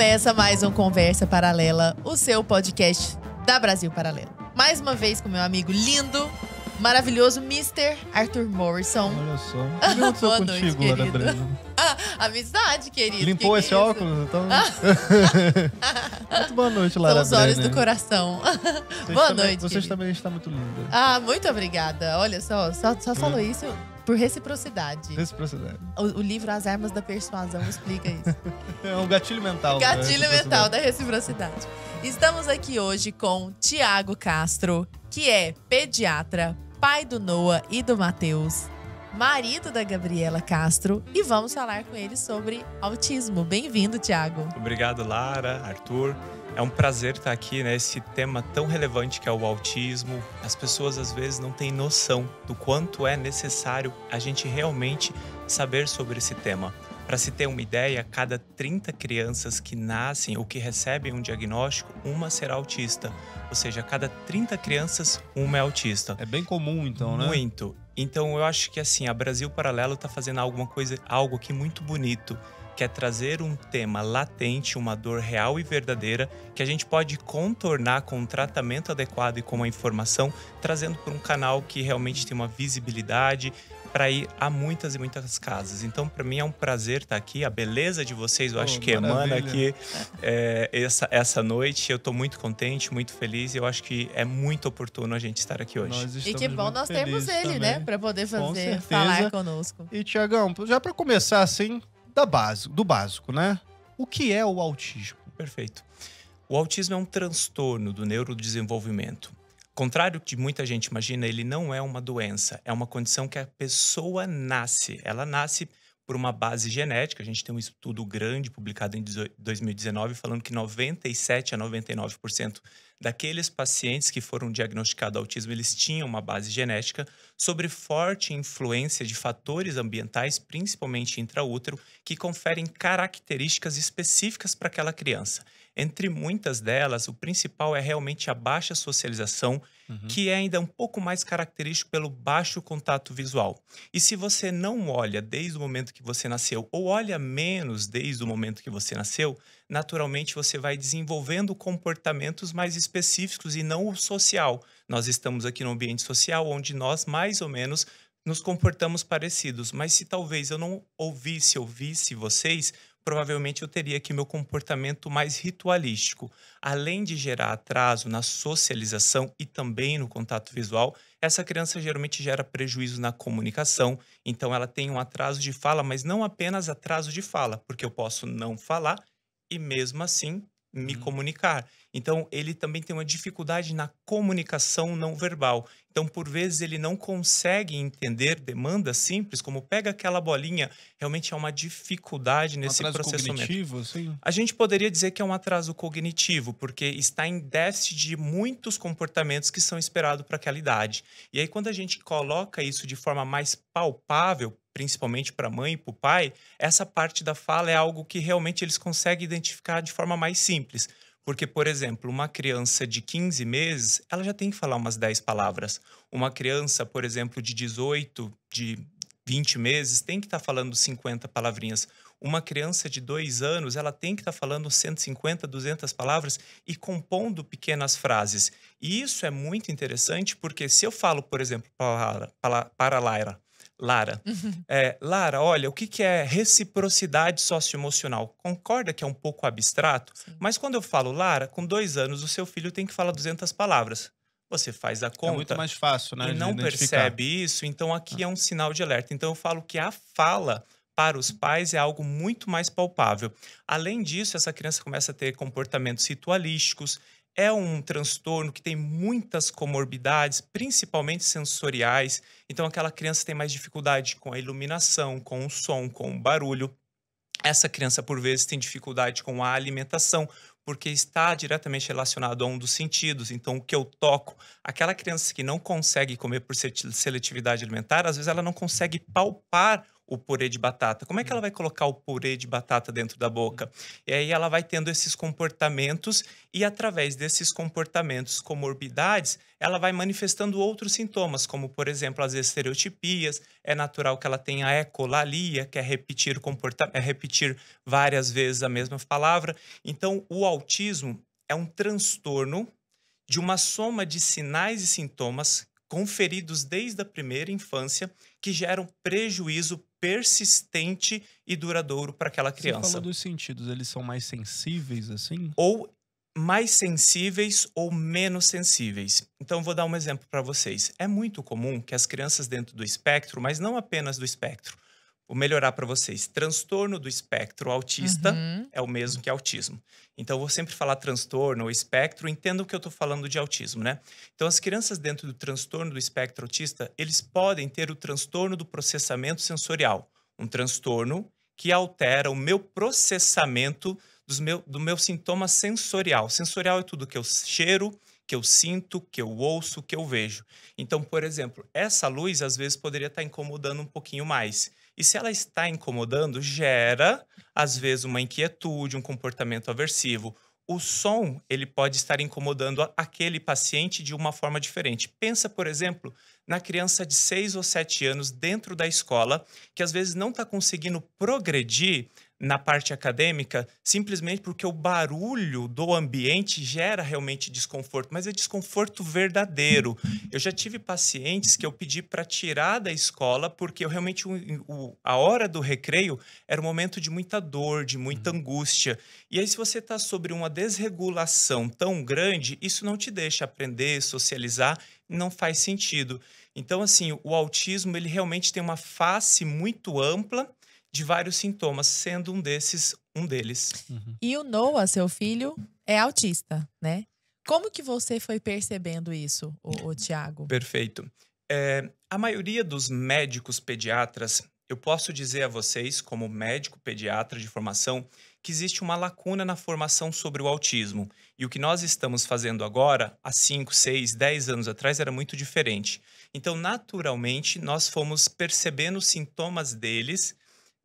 Começa mais um Conversa Paralela, o seu podcast da Brasil Paralelo. Mais uma vez com meu amigo lindo, maravilhoso Mr. Arthur Morrison. Olha só. Boa noite, contigo, Ana Bresa? Ah, amizade, querido. Limpou que esse que é óculos, então. Ah. muito boa noite, Lara. São os olhos Brenner. do coração. Vocês boa também, noite. Vocês querido. também estão muito linda. Ah, muito obrigada. Olha só, só, só falou é. isso por reciprocidade. Reciprocidade. O, o, livro As Armas da Persuasão explica isso. é um gatilho mental. Né? Gatilho da mental da reciprocidade. Estamos aqui hoje com Tiago Castro, que é pediatra, pai do Noah e do Matheus, marido da Gabriela Castro, e vamos falar com ele sobre autismo. Bem-vindo, Tiago. Obrigado, Lara, Arthur. É um prazer estar aqui, né? tema tão relevante que é o autismo. As pessoas às vezes não têm noção do quanto é necessário a gente realmente saber sobre esse tema. Para se ter uma ideia, cada 30 crianças que nascem ou que recebem um diagnóstico, uma será autista. Ou seja, cada 30 crianças, uma é autista. É bem comum, então, né? Muito. Então eu acho que assim, a Brasil Paralelo está fazendo alguma coisa, algo aqui muito bonito que é trazer um tema latente, uma dor real e verdadeira, que a gente pode contornar com um tratamento adequado e com uma informação, trazendo para um canal que realmente tem uma visibilidade, para ir a muitas e muitas casas. Então, para mim é um prazer estar tá aqui. A beleza de vocês, eu oh, acho que maravilha. emana aqui é, essa, essa noite. Eu estou muito contente, muito feliz. E eu acho que é muito oportuno a gente estar aqui hoje. E que bom nós termos ele, né, também. né? Para poder fazer, falar conosco. E, Tiagão, já para começar assim, da base, do básico, né? O que é o autismo? Perfeito. O autismo é um transtorno do neurodesenvolvimento. Contrário que muita gente imagina, ele não é uma doença, é uma condição que a pessoa nasce. Ela nasce por uma base genética. A gente tem um estudo grande publicado em 2019 falando que 97 a 99% daqueles pacientes que foram diagnosticados autismo, eles tinham uma base genética sobre forte influência de fatores ambientais, principalmente intraútero, que conferem características específicas para aquela criança. Entre muitas delas, o principal é realmente a baixa socialização, uhum. que é ainda um pouco mais característico pelo baixo contato visual. E se você não olha desde o momento que você nasceu, ou olha menos desde o momento que você nasceu, naturalmente você vai desenvolvendo comportamentos mais específicos e não o social. Nós estamos aqui no ambiente social onde nós, mais ou menos, nos comportamos parecidos, mas se talvez eu não ouvisse, ouvisse vocês, provavelmente eu teria aqui meu comportamento mais ritualístico. Além de gerar atraso na socialização e também no contato visual, essa criança geralmente gera prejuízo na comunicação, então ela tem um atraso de fala, mas não apenas atraso de fala, porque eu posso não falar e mesmo assim me uhum. comunicar. Então, ele também tem uma dificuldade na comunicação não verbal. Então, por vezes, ele não consegue entender demandas simples, como pega aquela bolinha, realmente é uma dificuldade nesse um atraso processamento. Cognitivo, sim. A gente poderia dizer que é um atraso cognitivo, porque está em déficit de muitos comportamentos que são esperados para aquela idade. E aí, quando a gente coloca isso de forma mais palpável, principalmente para a mãe e para o pai, essa parte da fala é algo que realmente eles conseguem identificar de forma mais simples. Porque, por exemplo, uma criança de 15 meses, ela já tem que falar umas 10 palavras. Uma criança, por exemplo, de 18, de 20 meses, tem que estar tá falando 50 palavrinhas. Uma criança de 2 anos, ela tem que estar tá falando 150, 200 palavras e compondo pequenas frases. E isso é muito interessante porque se eu falo, por exemplo, para, para, para a Laira, Lara. Uhum. É, Lara, olha, o que, que é reciprocidade socioemocional? Concorda que é um pouco abstrato? Sim. Mas quando eu falo, Lara, com dois anos o seu filho tem que falar 200 palavras. Você faz a é conta. É muito mais fácil, né? E não percebe isso, então aqui ah. é um sinal de alerta. Então eu falo que a fala para os pais é algo muito mais palpável. Além disso, essa criança começa a ter comportamentos ritualísticos, é um transtorno que tem muitas comorbidades, principalmente sensoriais. Então, aquela criança tem mais dificuldade com a iluminação, com o som, com o barulho. Essa criança, por vezes, tem dificuldade com a alimentação, porque está diretamente relacionado a um dos sentidos. Então, o que eu toco, aquela criança que não consegue comer por seletividade alimentar, às vezes ela não consegue palpar o purê de batata. Como é que ela hum. vai colocar o purê de batata dentro da boca? E aí ela vai tendo esses comportamentos e através desses comportamentos, comorbidades, ela vai manifestando outros sintomas, como por exemplo as estereotipias. É natural que ela tenha ecolalia, que é repetir comporta é repetir várias vezes a mesma palavra. Então, o autismo é um transtorno de uma soma de sinais e sintomas conferidos desde a primeira infância que geram prejuízo persistente e duradouro para aquela criança. Você falou dos sentidos, eles são mais sensíveis assim? Ou mais sensíveis ou menos sensíveis. Então vou dar um exemplo para vocês. É muito comum que as crianças dentro do espectro, mas não apenas do espectro, Vou melhorar para vocês. Transtorno do espectro autista uhum. é o mesmo que autismo. Então, eu vou sempre falar transtorno ou espectro, entendam que eu estou falando de autismo, né? Então, as crianças dentro do transtorno do espectro autista, eles podem ter o transtorno do processamento sensorial, um transtorno que altera o meu processamento dos meu, do meu sintoma sensorial. Sensorial é tudo que eu cheiro, que eu sinto, que eu ouço, que eu vejo. Então, por exemplo, essa luz às vezes poderia estar tá incomodando um pouquinho mais. E se ela está incomodando, gera, às vezes, uma inquietude, um comportamento aversivo. O som, ele pode estar incomodando aquele paciente de uma forma diferente. Pensa, por exemplo, na criança de 6 ou 7 anos dentro da escola, que às vezes não está conseguindo progredir na parte acadêmica, simplesmente porque o barulho do ambiente gera realmente desconforto, mas é desconforto verdadeiro. Eu já tive pacientes que eu pedi para tirar da escola porque eu realmente o, o, a hora do recreio era um momento de muita dor, de muita uhum. angústia. E aí se você está sobre uma desregulação tão grande, isso não te deixa aprender, socializar, não faz sentido. Então assim, o autismo ele realmente tem uma face muito ampla de vários sintomas, sendo um desses um deles. Uhum. E o Noah, seu filho, é autista, né? Como que você foi percebendo isso, o, o Tiago? Perfeito. É, a maioria dos médicos pediatras, eu posso dizer a vocês, como médico pediatra de formação, que existe uma lacuna na formação sobre o autismo. E o que nós estamos fazendo agora, há 5, 6, 10 anos atrás, era muito diferente. Então, naturalmente, nós fomos percebendo os sintomas deles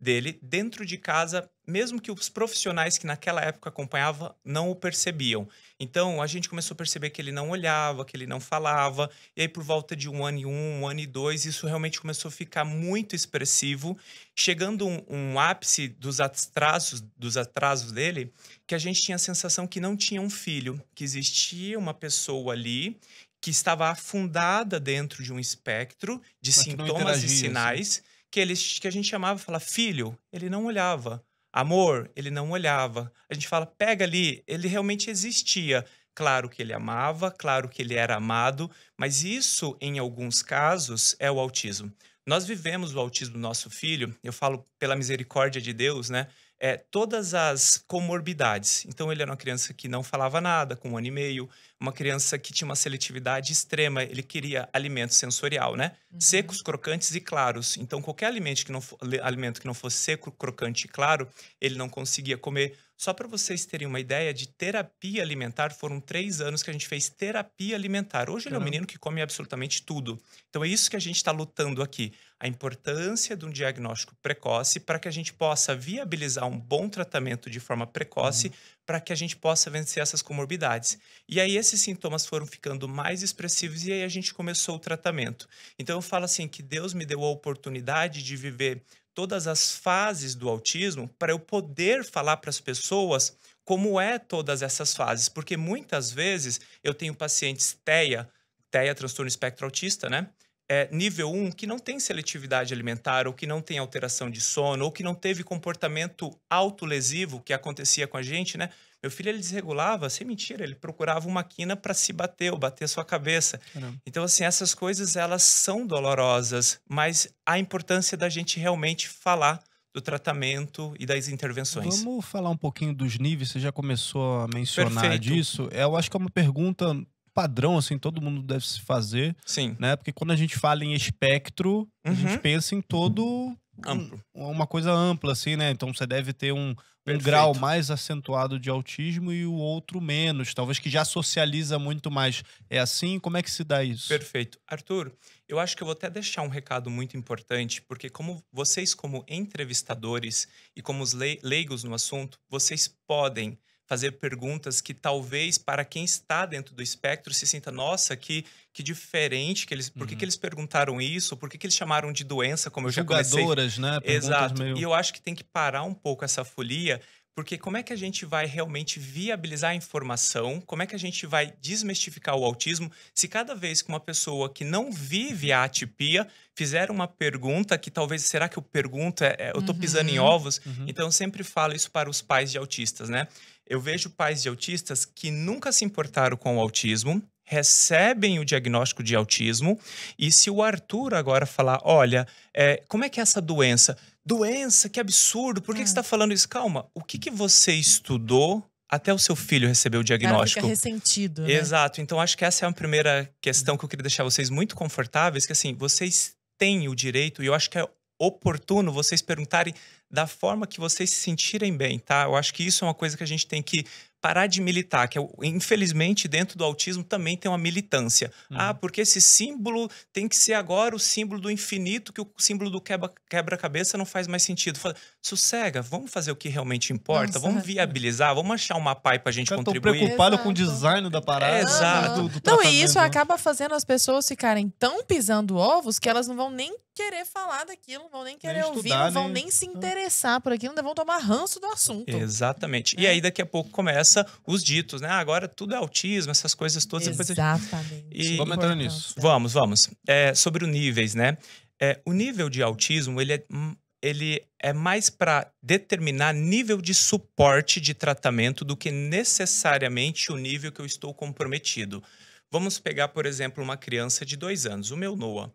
dele dentro de casa, mesmo que os profissionais que naquela época acompanhava não o percebiam. Então a gente começou a perceber que ele não olhava, que ele não falava, e aí por volta de um ano e um, um ano e dois, isso realmente começou a ficar muito expressivo, chegando um, um ápice dos atrasos, dos atrasos dele, que a gente tinha a sensação que não tinha um filho, que existia uma pessoa ali que estava afundada dentro de um espectro de Mas sintomas e assim. sinais. Assim que, eles, que a gente chamava, fala filho, ele não olhava. Amor, ele não olhava. A gente fala, pega ali, ele realmente existia. Claro que ele amava, claro que ele era amado, mas isso, em alguns casos, é o autismo. Nós vivemos o autismo do nosso filho, eu falo pela misericórdia de Deus, né? é, todas as comorbidades. Então, ele era uma criança que não falava nada com um ano e meio, uma criança que tinha uma seletividade extrema, ele queria alimento sensorial, né? Uhum. Secos, crocantes e claros. Então, qualquer alimento que, não, alimento que não fosse seco, crocante e claro, ele não conseguia comer. Só para vocês terem uma ideia de terapia alimentar, foram três anos que a gente fez terapia alimentar. Hoje ele é um menino que come absolutamente tudo. Então é isso que a gente está lutando aqui. A importância de um diagnóstico precoce para que a gente possa viabilizar um bom tratamento de forma precoce, uhum. para que a gente possa vencer essas comorbidades. E aí esses sintomas foram ficando mais expressivos e aí a gente começou o tratamento. Então eu falo assim que Deus me deu a oportunidade de viver todas as fases do autismo para eu poder falar para as pessoas como é todas essas fases, porque muitas vezes eu tenho pacientes TEA, TEA, transtorno espectro autista, né? É, nível 1, que não tem seletividade alimentar, ou que não tem alteração de sono, ou que não teve comportamento autolesivo que acontecia com a gente, né? Meu filho, ele desregulava, sem mentira, ele procurava uma quina para se bater ou bater a sua cabeça. Então, assim, essas coisas, elas são dolorosas, mas a importância da gente realmente falar do tratamento e das intervenções. Vamos falar um pouquinho dos níveis, você já começou a mencionar Perfeito. disso. Eu acho que é uma pergunta padrão, assim, todo mundo deve se fazer. Sim. Né? Porque quando a gente fala em espectro, uhum. a gente uhum. pensa em todo amplo. Um, uma coisa ampla, assim, né? Então você deve ter um, um grau mais acentuado de autismo e o outro menos, talvez que já socializa muito mais. É assim? Como é que se dá isso? Perfeito. Arthur, eu acho que eu vou até deixar um recado muito importante, porque como vocês, como entrevistadores e como os leigos no assunto, vocês podem fazer perguntas que talvez para quem está dentro do espectro se sinta, nossa, que, que diferente, que eles, por que, que uhum. eles perguntaram isso, por que, que eles chamaram de doença, como eu Julgadoras, já comecei. né? Perguntas Exato. Meio... E eu acho que tem que parar um pouco essa folia, porque como é que a gente vai realmente viabilizar a informação? Como é que a gente vai desmistificar o autismo se cada vez que uma pessoa que não vive a atipia fizer uma pergunta que talvez será que eu pergunto, é, é eu estou pisando uhum. em ovos? Uhum. Então eu sempre falo isso para os pais de autistas, né? Eu vejo pais de autistas que nunca se importaram com o autismo, recebem o diagnóstico de autismo, e se o Arthur agora falar, olha, é, como é que é essa doença? Doença, que absurdo, por que, é. que você está é. falando isso? Calma, o que, que você estudou até o seu filho receber o diagnóstico. Cara fica ressentido, né? Exato. Então acho que essa é uma primeira questão que eu queria deixar vocês muito confortáveis, que assim, vocês têm o direito e eu acho que é oportuno vocês perguntarem da forma que vocês se sentirem bem, tá? Eu acho que isso é uma coisa que a gente tem que parar de militar, que é infelizmente dentro do autismo também tem uma militância. Uhum. Ah, porque esse símbolo tem que ser agora o símbolo do infinito, que o símbolo do quebra-cabeça quebra não faz mais sentido. Fala, sossega, vamos fazer o que realmente importa, Nossa, vamos viabilizar, vamos achar uma pai pra gente Eu contribuir. Tô preocupado Exato. com o design da parada. Né, Exato. Do, do não, e isso né? acaba fazendo as pessoas ficarem tão pisando ovos que elas não vão nem querer falar daquilo, não vão nem querer nem ouvir, não vão nem... nem... se ah. interessar por aquilo, não vão tomar ranço do assunto. Exatamente. É. E aí daqui a pouco começa começa os ditos, né? Ah, agora tudo é autismo, essas coisas todas. Exatamente. E, vamos entrar nisso. Vamos, vamos. É, sobre os níveis, né? É, o nível de autismo, ele é, hum, ele é mais para determinar nível de suporte de tratamento do que necessariamente o nível que eu estou comprometido. Vamos pegar, por exemplo, uma criança de dois anos, o meu Noah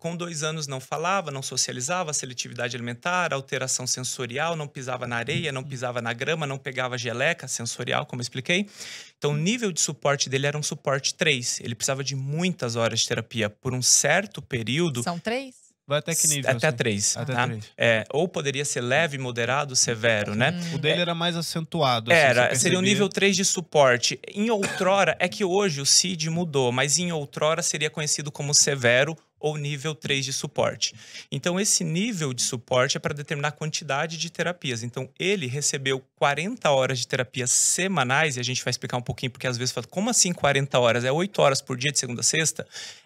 com dois anos não falava, não socializava, seletividade alimentar, alteração sensorial, não pisava na areia, não uhum. pisava na grama, não pegava geleca sensorial, como expliquei. Então, o nível de suporte dele era um suporte 3. Ele precisava de muitas horas de terapia por um certo período. São três? Vai até que nível? Até assim? três. Até tá? três. É, ou poderia ser leve, moderado, severo, né? Hum. O dele é. era mais acentuado. Assim, era, seria um nível 3 de suporte. Em outrora, é que hoje o CID mudou, mas em outrora seria conhecido como severo ou nível 3 de suporte. Então, esse nível de suporte é para determinar a quantidade de terapias. Então, ele recebeu 40 horas de terapias semanais, e a gente vai explicar um pouquinho, porque às vezes fala, como assim 40 horas? É 8 horas por dia de segunda a sexta?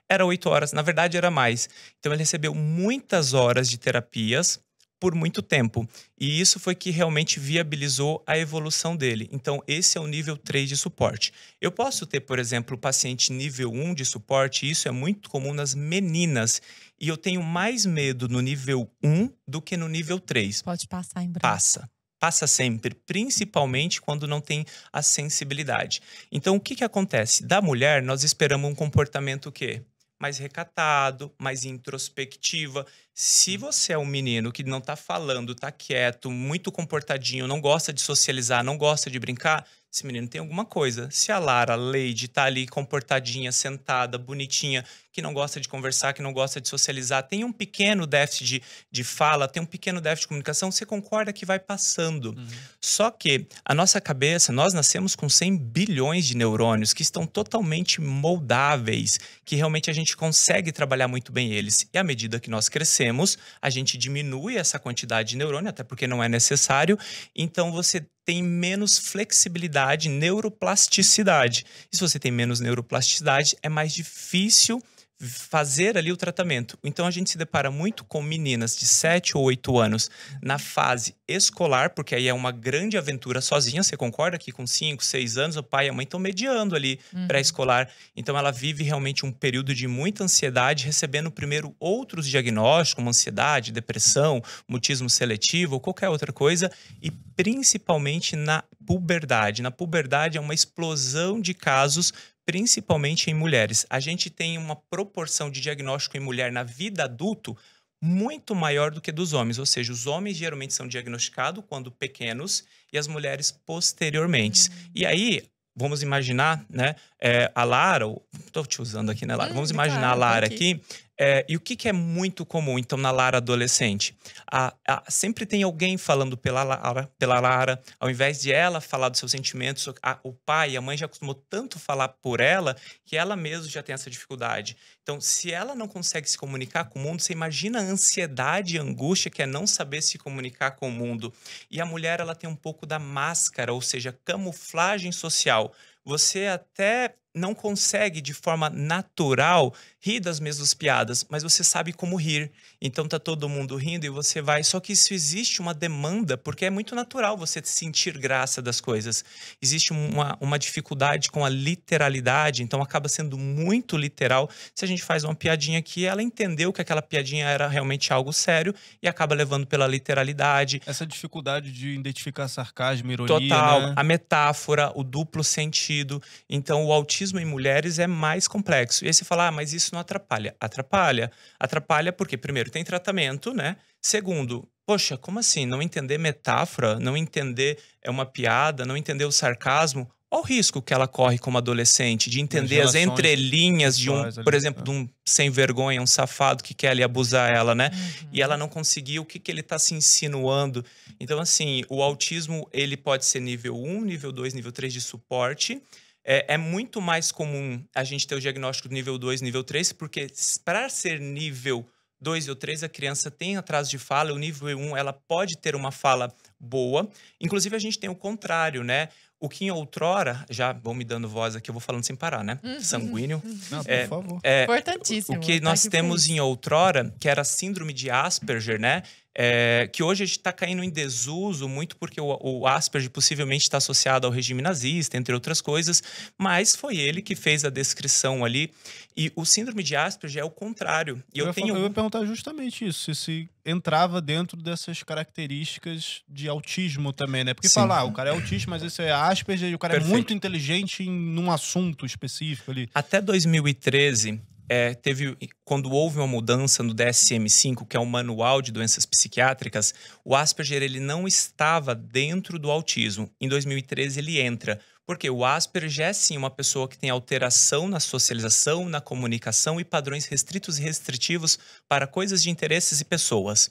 Era 8 horas, na verdade era mais. Então, ele recebeu muitas horas de terapias por muito tempo. E isso foi que realmente viabilizou a evolução dele. Então, esse é o nível 3 de suporte. Eu posso ter, por exemplo, paciente nível 1 de suporte, isso é muito comum nas meninas. E eu tenho mais medo no nível 1 do que no nível 3. Pode passar em branco. Passa. Passa sempre, principalmente quando não tem a sensibilidade. Então, o que, que acontece? Da mulher, nós esperamos um comportamento o quê? mais recatado, mais introspectiva. Se você é um menino que não tá falando, tá quieto, muito comportadinho, não gosta de socializar, não gosta de brincar, esse menino tem alguma coisa. Se a Lara, a Lady, tá ali comportadinha, sentada, bonitinha, que não gosta de conversar, que não gosta de socializar, tem um pequeno déficit de, de fala, tem um pequeno déficit de comunicação, você concorda que vai passando. Uhum. Só que a nossa cabeça, nós nascemos com 100 bilhões de neurônios que estão totalmente moldáveis, que realmente a gente consegue trabalhar muito bem eles. E à medida que nós crescemos, temos, a gente diminui essa quantidade de neurônio, até porque não é necessário. Então você tem menos flexibilidade, neuroplasticidade. E se você tem menos neuroplasticidade, é mais difícil fazer ali o tratamento. Então a gente se depara muito com meninas de 7 ou 8 anos na fase escolar, porque aí é uma grande aventura sozinha, você concorda que com 5, 6 anos o pai e a mãe estão mediando ali uhum. pré-escolar. Então ela vive realmente um período de muita ansiedade, recebendo primeiro outros diagnósticos, como ansiedade, depressão, mutismo seletivo ou qualquer outra coisa, e principalmente na puberdade. Na puberdade é uma explosão de casos, principalmente em mulheres. A gente tem uma proporção de diagnóstico em mulher na vida adulto muito maior do que dos homens, ou seja, os homens geralmente são diagnosticados quando pequenos e as mulheres posteriormente. Uhum. E aí, vamos imaginar, né, é, a Lara, estou te usando aqui, né, Lara? Hum, vamos é imaginar a Lara aqui, é, e o que, que, é muito comum, então, na Lara adolescente? A, a, sempre tem alguém falando pela Lara, pela Lara, ao invés de ela falar dos seus sentimentos, a, o pai, a mãe já acostumou tanto falar por ela que ela mesma já tem essa dificuldade. Então, se ela não consegue se comunicar com o mundo, você imagina a ansiedade e angústia que é não saber se comunicar com o mundo. E a mulher, ela tem um pouco da máscara, ou seja, camuflagem social. Você até não consegue, de forma natural, ri das mesmas piadas, mas você sabe como rir. Então tá todo mundo rindo e você vai. Só que isso existe uma demanda, porque é muito natural você sentir graça das coisas. Existe uma, uma dificuldade com a literalidade, então acaba sendo muito literal. Se a gente faz uma piadinha aqui, ela entendeu que aquela piadinha era realmente algo sério e acaba levando pela literalidade. Essa dificuldade de identificar sarcasmo, ironia. Total, né? a metáfora, o duplo sentido. Então o autismo em mulheres é mais complexo. E aí você fala, ah, mas isso não atrapalha? Atrapalha. Atrapalha porque, primeiro, tem tratamento, né? Segundo, poxa, como assim? Não entender metáfora, não entender é uma piada, não entender o sarcasmo. Olha o risco que ela corre como adolescente de entender as, entrelinhas de um, ali, por exemplo, é. de um sem vergonha, um safado que quer ali abusar ela, né? Uhum. E ela não conseguiu, o que, que ele tá se insinuando. Então, assim, o autismo, ele pode ser nível 1, nível 2, nível 3 de suporte é, é, muito mais comum a gente ter o diagnóstico nível 2, nível 3, porque para ser nível 2 ou 3, a criança tem atraso de fala, o nível 1 um, ela pode ter uma fala boa. Inclusive, a gente tem o contrário, né? O que em outrora, já vão me dando voz aqui, eu vou falando sem parar, né? Uhum. Sanguíneo. Não, por é, favor. É, Importantíssimo. O que tá nós tá temos em outrora, que era a síndrome de Asperger, né? é, que hoje está caindo em desuso muito porque o, o Asperger possivelmente está associado ao regime nazista, entre outras coisas, mas foi ele que fez a descrição ali. E o síndrome de Asperger é o contrário. E eu, eu, tenho... eu ia perguntar justamente isso, se, se entrava dentro dessas características de autismo também, né? Porque falar, ah, o cara é autista, mas esse é Asperger e o cara é Perfeito. é muito inteligente em um assunto específico ali. Até 2013, é, teve quando houve uma mudança no DSM-5, que é o manual de doenças psiquiátricas, o Asperger ele não estava dentro do autismo. Em 2013 ele entra, porque o Asperger é sim uma pessoa que tem alteração na socialização, na comunicação e padrões restritos e restritivos para coisas de interesses e pessoas.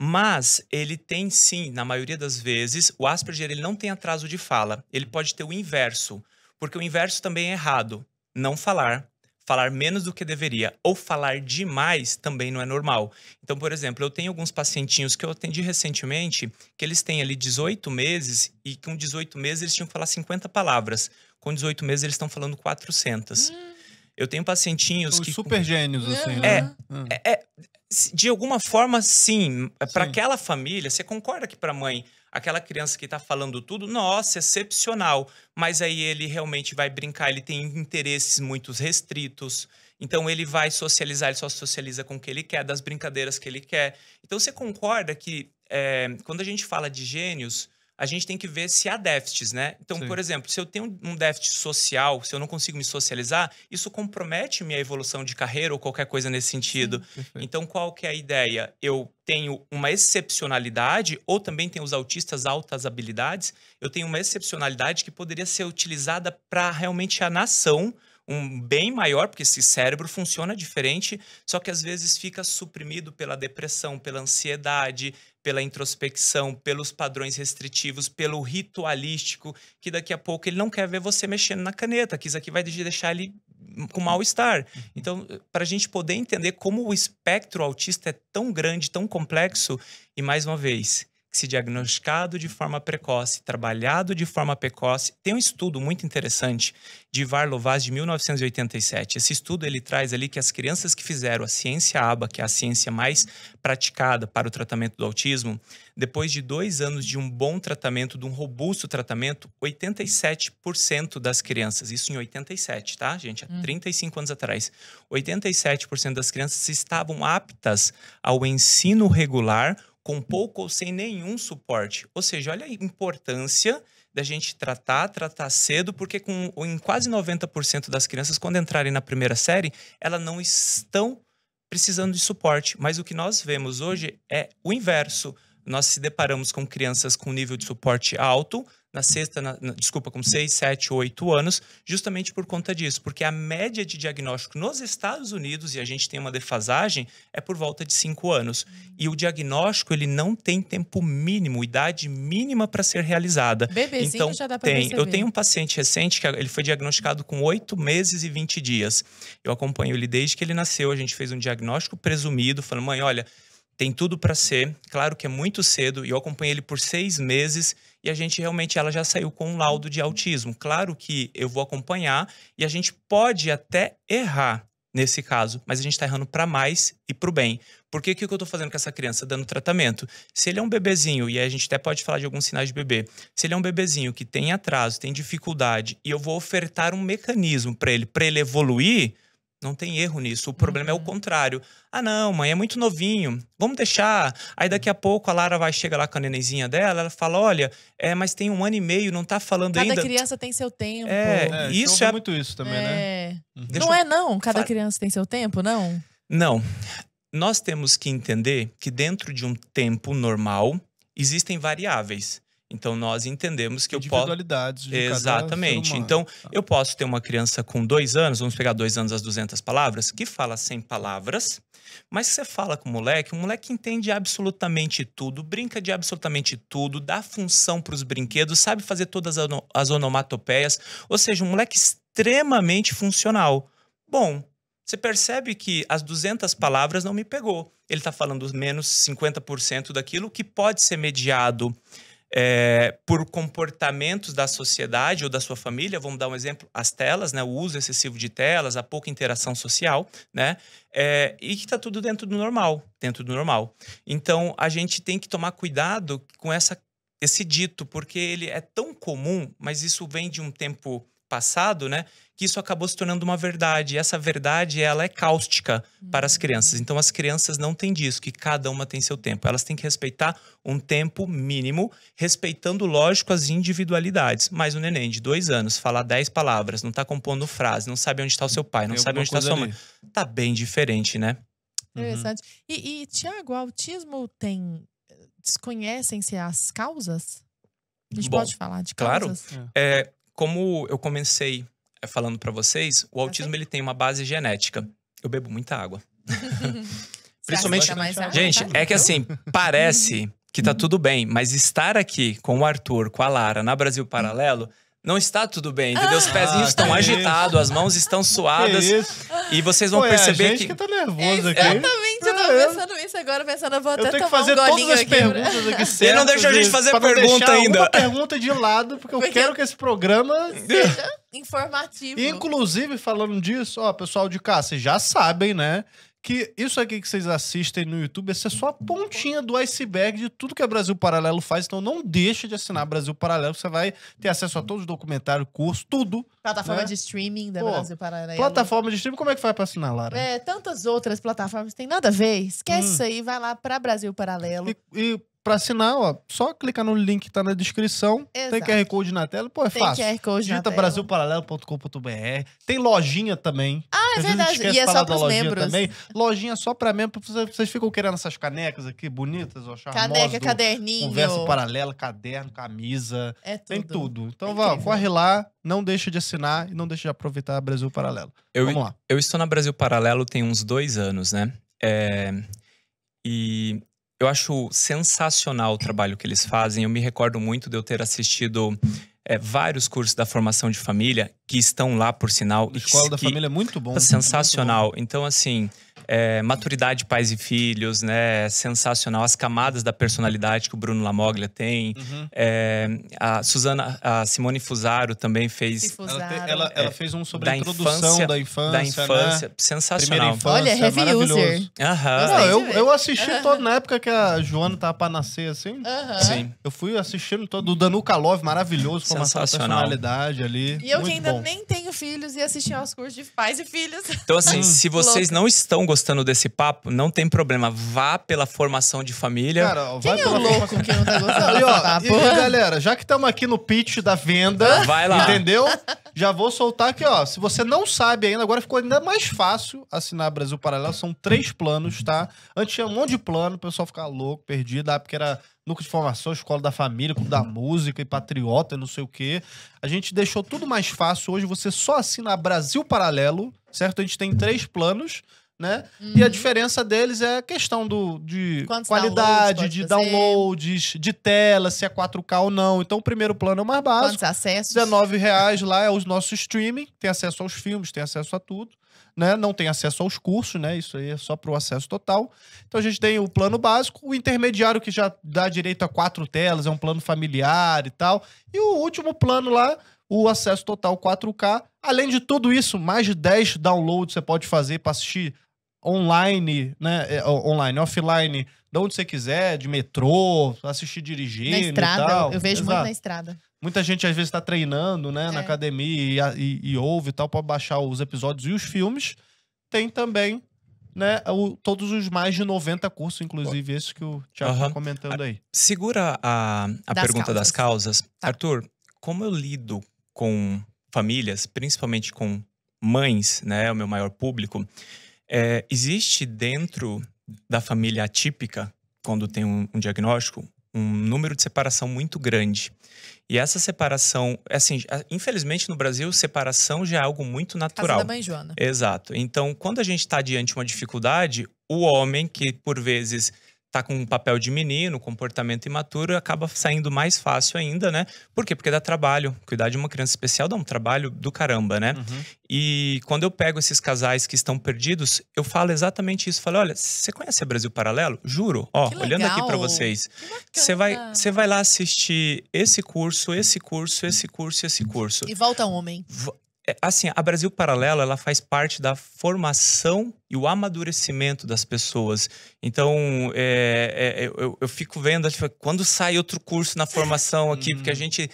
Mas ele tem sim, na maioria das vezes, o Asperger ele não tem atraso de fala. Ele pode ter o inverso, porque o inverso também é errado, não falar falar menos do que deveria ou falar demais também não é normal. Então, por exemplo, eu tenho alguns pacientinhos que eu atendi recentemente que eles têm ali 18 meses e com 18 meses eles tinham que falar 50 palavras. Com 18 meses eles estão falando 400. Hum. Eu tenho pacientinhos Os que... super gênios, assim, é, né? É, uhum. é, é de alguma forma, sim. Para aquela família, você concorda que para a mãe aquela criança que está falando tudo, nossa, excepcional. Mas aí ele realmente vai brincar, ele tem interesses muito restritos. Então ele vai socializar, ele só socializa com o que ele quer, das brincadeiras que ele quer. Então você concorda que é, quando a gente fala de gênios, a gente tem que ver se há déficits, né? Então, Sim. por exemplo, se eu tenho um déficit social, se eu não consigo me socializar, isso compromete minha evolução de carreira ou qualquer coisa nesse sentido. Sim, então, qual que é a ideia? Eu tenho uma excepcionalidade, ou também tem os autistas altas habilidades, eu tenho uma excepcionalidade que poderia ser utilizada para realmente a nação um bem maior, porque esse cérebro funciona diferente, só que às vezes fica suprimido pela depressão, pela ansiedade, pela introspecção, pelos padrões restritivos, pelo ritualístico, que daqui a pouco ele não quer ver você mexendo na caneta, que isso aqui vai deixar ele hum, com mal-estar. Uhum. Então, para a gente poder entender como o espectro autista é tão grande, tão complexo, e mais uma vez, que se diagnosticado de forma precoce, trabalhado de forma precoce, tem um estudo muito interessante de Varlo de 1987. Esse estudo ele traz ali que as crianças que fizeram a ciência ABA, que é a ciência mais praticada para o tratamento do autismo, depois de dois anos de um bom tratamento, de um robusto tratamento, 87% das crianças, isso em 87, tá, gente? Há hum. 35 anos atrás, 87% das crianças estavam aptas ao ensino regular com pouco ou sem nenhum suporte. Ou seja, olha a importância da gente tratar, tratar cedo, porque com, em quase 90% das crianças, quando entrarem na primeira série, elas não estão precisando de suporte. Mas o que nós vemos hoje é o inverso. Nós se deparamos com crianças com nível de suporte alto, na sexta, na, na, desculpa, com seis, sete, oito anos, justamente por conta disso, porque a média de diagnóstico nos Estados Unidos, e a gente tem uma defasagem, é por volta de cinco anos. E o diagnóstico, ele não tem tempo mínimo, idade mínima para ser realizada. Bebezinho então, já dá para tem. Eu tenho um paciente recente que ele foi diagnosticado com oito meses e vinte dias. Eu acompanho ele desde que ele nasceu, a gente fez um diagnóstico presumido, falando, mãe, olha, tem tudo para ser. Claro que é muito cedo e eu acompanhei ele por seis meses e a gente realmente ela já saiu com um laudo de autismo. Claro que eu vou acompanhar e a gente pode até errar nesse caso, mas a gente está errando para mais e para o bem. Por que, que eu estou fazendo com essa criança? Dando tratamento. Se ele é um bebezinho, e a gente até pode falar de alguns sinais de bebê, se ele é um bebezinho que tem atraso, tem dificuldade, e eu vou ofertar um mecanismo para ele, para ele evoluir, não tem erro nisso. O problema é o uhum. contrário. Ah, não, mãe, é muito novinho. Vamos deixar. Aí daqui a pouco a Lara vai chegar lá com a nenenzinha dela, ela fala: olha, é, mas tem um ano e meio, não tá falando cada ainda. Cada criança tem seu tempo. É, é isso é. muito isso também, né? é... né? Uhum. Não é, não. Cada criança tem seu tempo, não? Não. Nós temos que entender que dentro de um tempo normal existem variáveis. Então nós entendemos que eu posso. Individualidades de Exatamente. então tá. eu posso ter uma criança com dois anos, vamos pegar dois anos as 200 palavras, que fala 100 palavras, mas você fala com o moleque, o moleque entende absolutamente tudo, brinca de absolutamente tudo, dá função para os brinquedos, sabe fazer todas as onomatopeias. Ou seja, um moleque extremamente funcional. Bom, você percebe que as 200 palavras não me pegou. Ele está falando menos 50% daquilo que pode ser mediado é, por comportamentos da sociedade ou da sua família, vamos dar um exemplo, as telas, né, o uso excessivo de telas, a pouca interação social, né, é, e que está tudo dentro do normal, dentro do normal. Então, a gente tem que tomar cuidado com essa, esse dito, porque ele é tão comum, mas isso vem de um tempo passado, né, que isso acabou se tornando uma verdade. E essa verdade, ela é cáustica uhum. para as crianças. Então, as crianças não têm disso, que cada uma tem seu tempo. Elas têm que respeitar um tempo mínimo, respeitando, lógico, as individualidades. Mas o neném de dois anos falar dez palavras, não está compondo frase, não sabe onde está o seu pai, não tem sabe onde está sua mãe. Tá bem diferente, né? Uhum. Interessante. Uhum. E, e Tiago, o autismo tem... Desconhecem-se as causas? A gente Bom, pode falar de causas? Claro. É. é, como eu comecei é, falando para vocês, o tá autismo ele tem uma base genética. Eu bebo muita água. Principalmente. Gente, é que assim, parece que tá uhum. tudo bem, mas estar aqui com o Arthur, com a Lara na Brasil Paralelo não está tudo bem, entendeu? Os ah, pezinhos ah, estão agitados, as mãos estão suadas. E vocês vão é perceber que. a gente que... que tá nervoso é, aqui. Exatamente, eu tava é. pensando nisso agora, pensando, eu vou até eu tenho que fazer um todas as aqui, perguntas né? aqui Ele não deixa a gente fazer pra pergunta ainda. pergunta de lado, porque, porque eu quero que esse programa seja informativo. Inclusive, falando disso, ó, pessoal de cá, vocês já sabem, né? que isso aqui que vocês assistem no YouTube, essa é só a pontinha do iceberg de tudo que a Brasil Paralelo faz. Então não deixa de assinar Brasil Paralelo, você vai ter acesso a todos os documentários, curso, tudo. Plataforma né? de streaming da Pô, Brasil Paralelo. Plataforma de streaming, como é que faz pra assinar, Lara? É, tantas outras plataformas, tem nada a ver. Esquece hum. isso aí, vai lá pra Brasil Paralelo. E, e para assinar, ó, só clicar no link que tá na descrição. Exato. Tem QR Code na tela, pô, é tem fácil. Tem QR Code Digita brasilparalelo.com.br. Tem lojinha também. Ah, é verdade. E é só pros membros. Também. Lojinha só para membros. Vocês ficam querendo essas canecas aqui bonitas, ó, charmosas. Caneca, caderninho. Conversa paralela, caderno, camisa. É tudo. Tem tudo. Então, é vá, corre lá, não deixa de assinar e não deixa de aproveitar Brasil Paralelo. Eu, Vamos lá. Eu estou na Brasil Paralelo tem uns dois anos, né? É, e eu acho sensacional o trabalho que eles fazem. Eu me recordo muito de eu ter assistido é, vários cursos da formação de família que estão lá, por sinal. A Escola que, da Família é muito bom. Tá sensacional. Muito bom. Então, assim, é, maturidade pais e filhos, né? Sensacional. As camadas da personalidade que o Bruno Lamoglia tem. Uhum. É, a Suzana, a Simone Fusaro também fez. Fusaro. Ela, te, é, ela, ela, fez um sobre da a introdução infância, da infância. Da né? infância. Né? Sensacional. Infância, Olha, heavy user. Aham. Não, eu, eu assisti uhum. todo na época que a Joana tava pra nascer, assim. Uhum. Sim. Eu fui assistindo todo. O Danuka Love, maravilhoso, com uma personalidade ali. E eu Muito que ainda bom. nem tenho filhos e assisti aos cursos de pais e filhos. Então, assim, hum. se vocês não estão gostando desse papo, não tem problema. Vá pela formação de família. Cara, vai Quem é louco que não tá gostando? Tá, e, ó, e, e, galera, já que estamos aqui no pitch da venda, vai lá. entendeu? Já vou soltar aqui, ó. Se você não sabe ainda, agora ficou ainda mais fácil assinar Brasil Paralelo. São três planos, tá? Antes tinha um monte de plano, o pessoal ficava louco, perdido, ah, porque era núcleo de formação, escola da família, clube da música e patriota e não sei o quê. A gente deixou tudo mais fácil. Hoje você só assina Brasil Paralelo, certo? A gente tem três planos né? Uhum. E a diferença deles é a questão do, de Quantos qualidade, de fazer? downloads, de tela, se é 4K ou não. Então o primeiro plano é o mais básico. Quantos acessos? R$19,00 lá é o nosso streaming, tem acesso aos filmes, tem acesso a tudo. Né? Não tem acesso aos cursos, né? Isso aí é só para o acesso total. Então a gente tem o plano básico, o intermediário que já dá direito a quatro telas, é um plano familiar e tal. E o último plano lá, o acesso total 4K. Além de tudo isso, mais de 10 downloads você pode fazer para assistir online, né? É, online, offline, de onde você quiser, de metrô, assistir dirigindo. Na estrada, eu vejo Exato. muito na estrada. Muita gente às vezes está treinando, né, é. na academia e, e, e ouve e tal, pode baixar os episódios e os filmes. Tem também, né, o, todos os mais de 90 cursos, inclusive esse que o Thiago está uhum. comentando aí. Segura a, a das pergunta causas. das causas. Tá. Arthur, como eu lido com famílias, principalmente com mães, né, o meu maior público, é, existe dentro da família atípica, quando tem um, um, diagnóstico, um número de separação muito grande. E essa separação, é assim, infelizmente no Brasil, separação já é algo muito natural. Casa da mãe Joana. Exato. Então, quando a gente está diante de uma dificuldade, o homem que por vezes tá com um papel de menino, comportamento imaturo, acaba saindo mais fácil ainda, né? Por quê? Porque dá trabalho. Cuidar de uma criança especial dá um trabalho do caramba, né? Uhum. E quando eu pego esses casais que estão perdidos, eu falo exatamente isso. Falo, olha, você conhece Brasil Paralelo? Juro. Ó, olhando aqui para vocês. Você vai, você vai lá assistir esse curso, esse curso, esse curso, esse curso. E volta homem. É, assim, a Brasil Paralelo, ela faz parte da formação e o amadurecimento das pessoas. Então, é, é, é eu, eu, fico vendo, tipo, quando sai outro curso na formação aqui, porque a uhum. gente...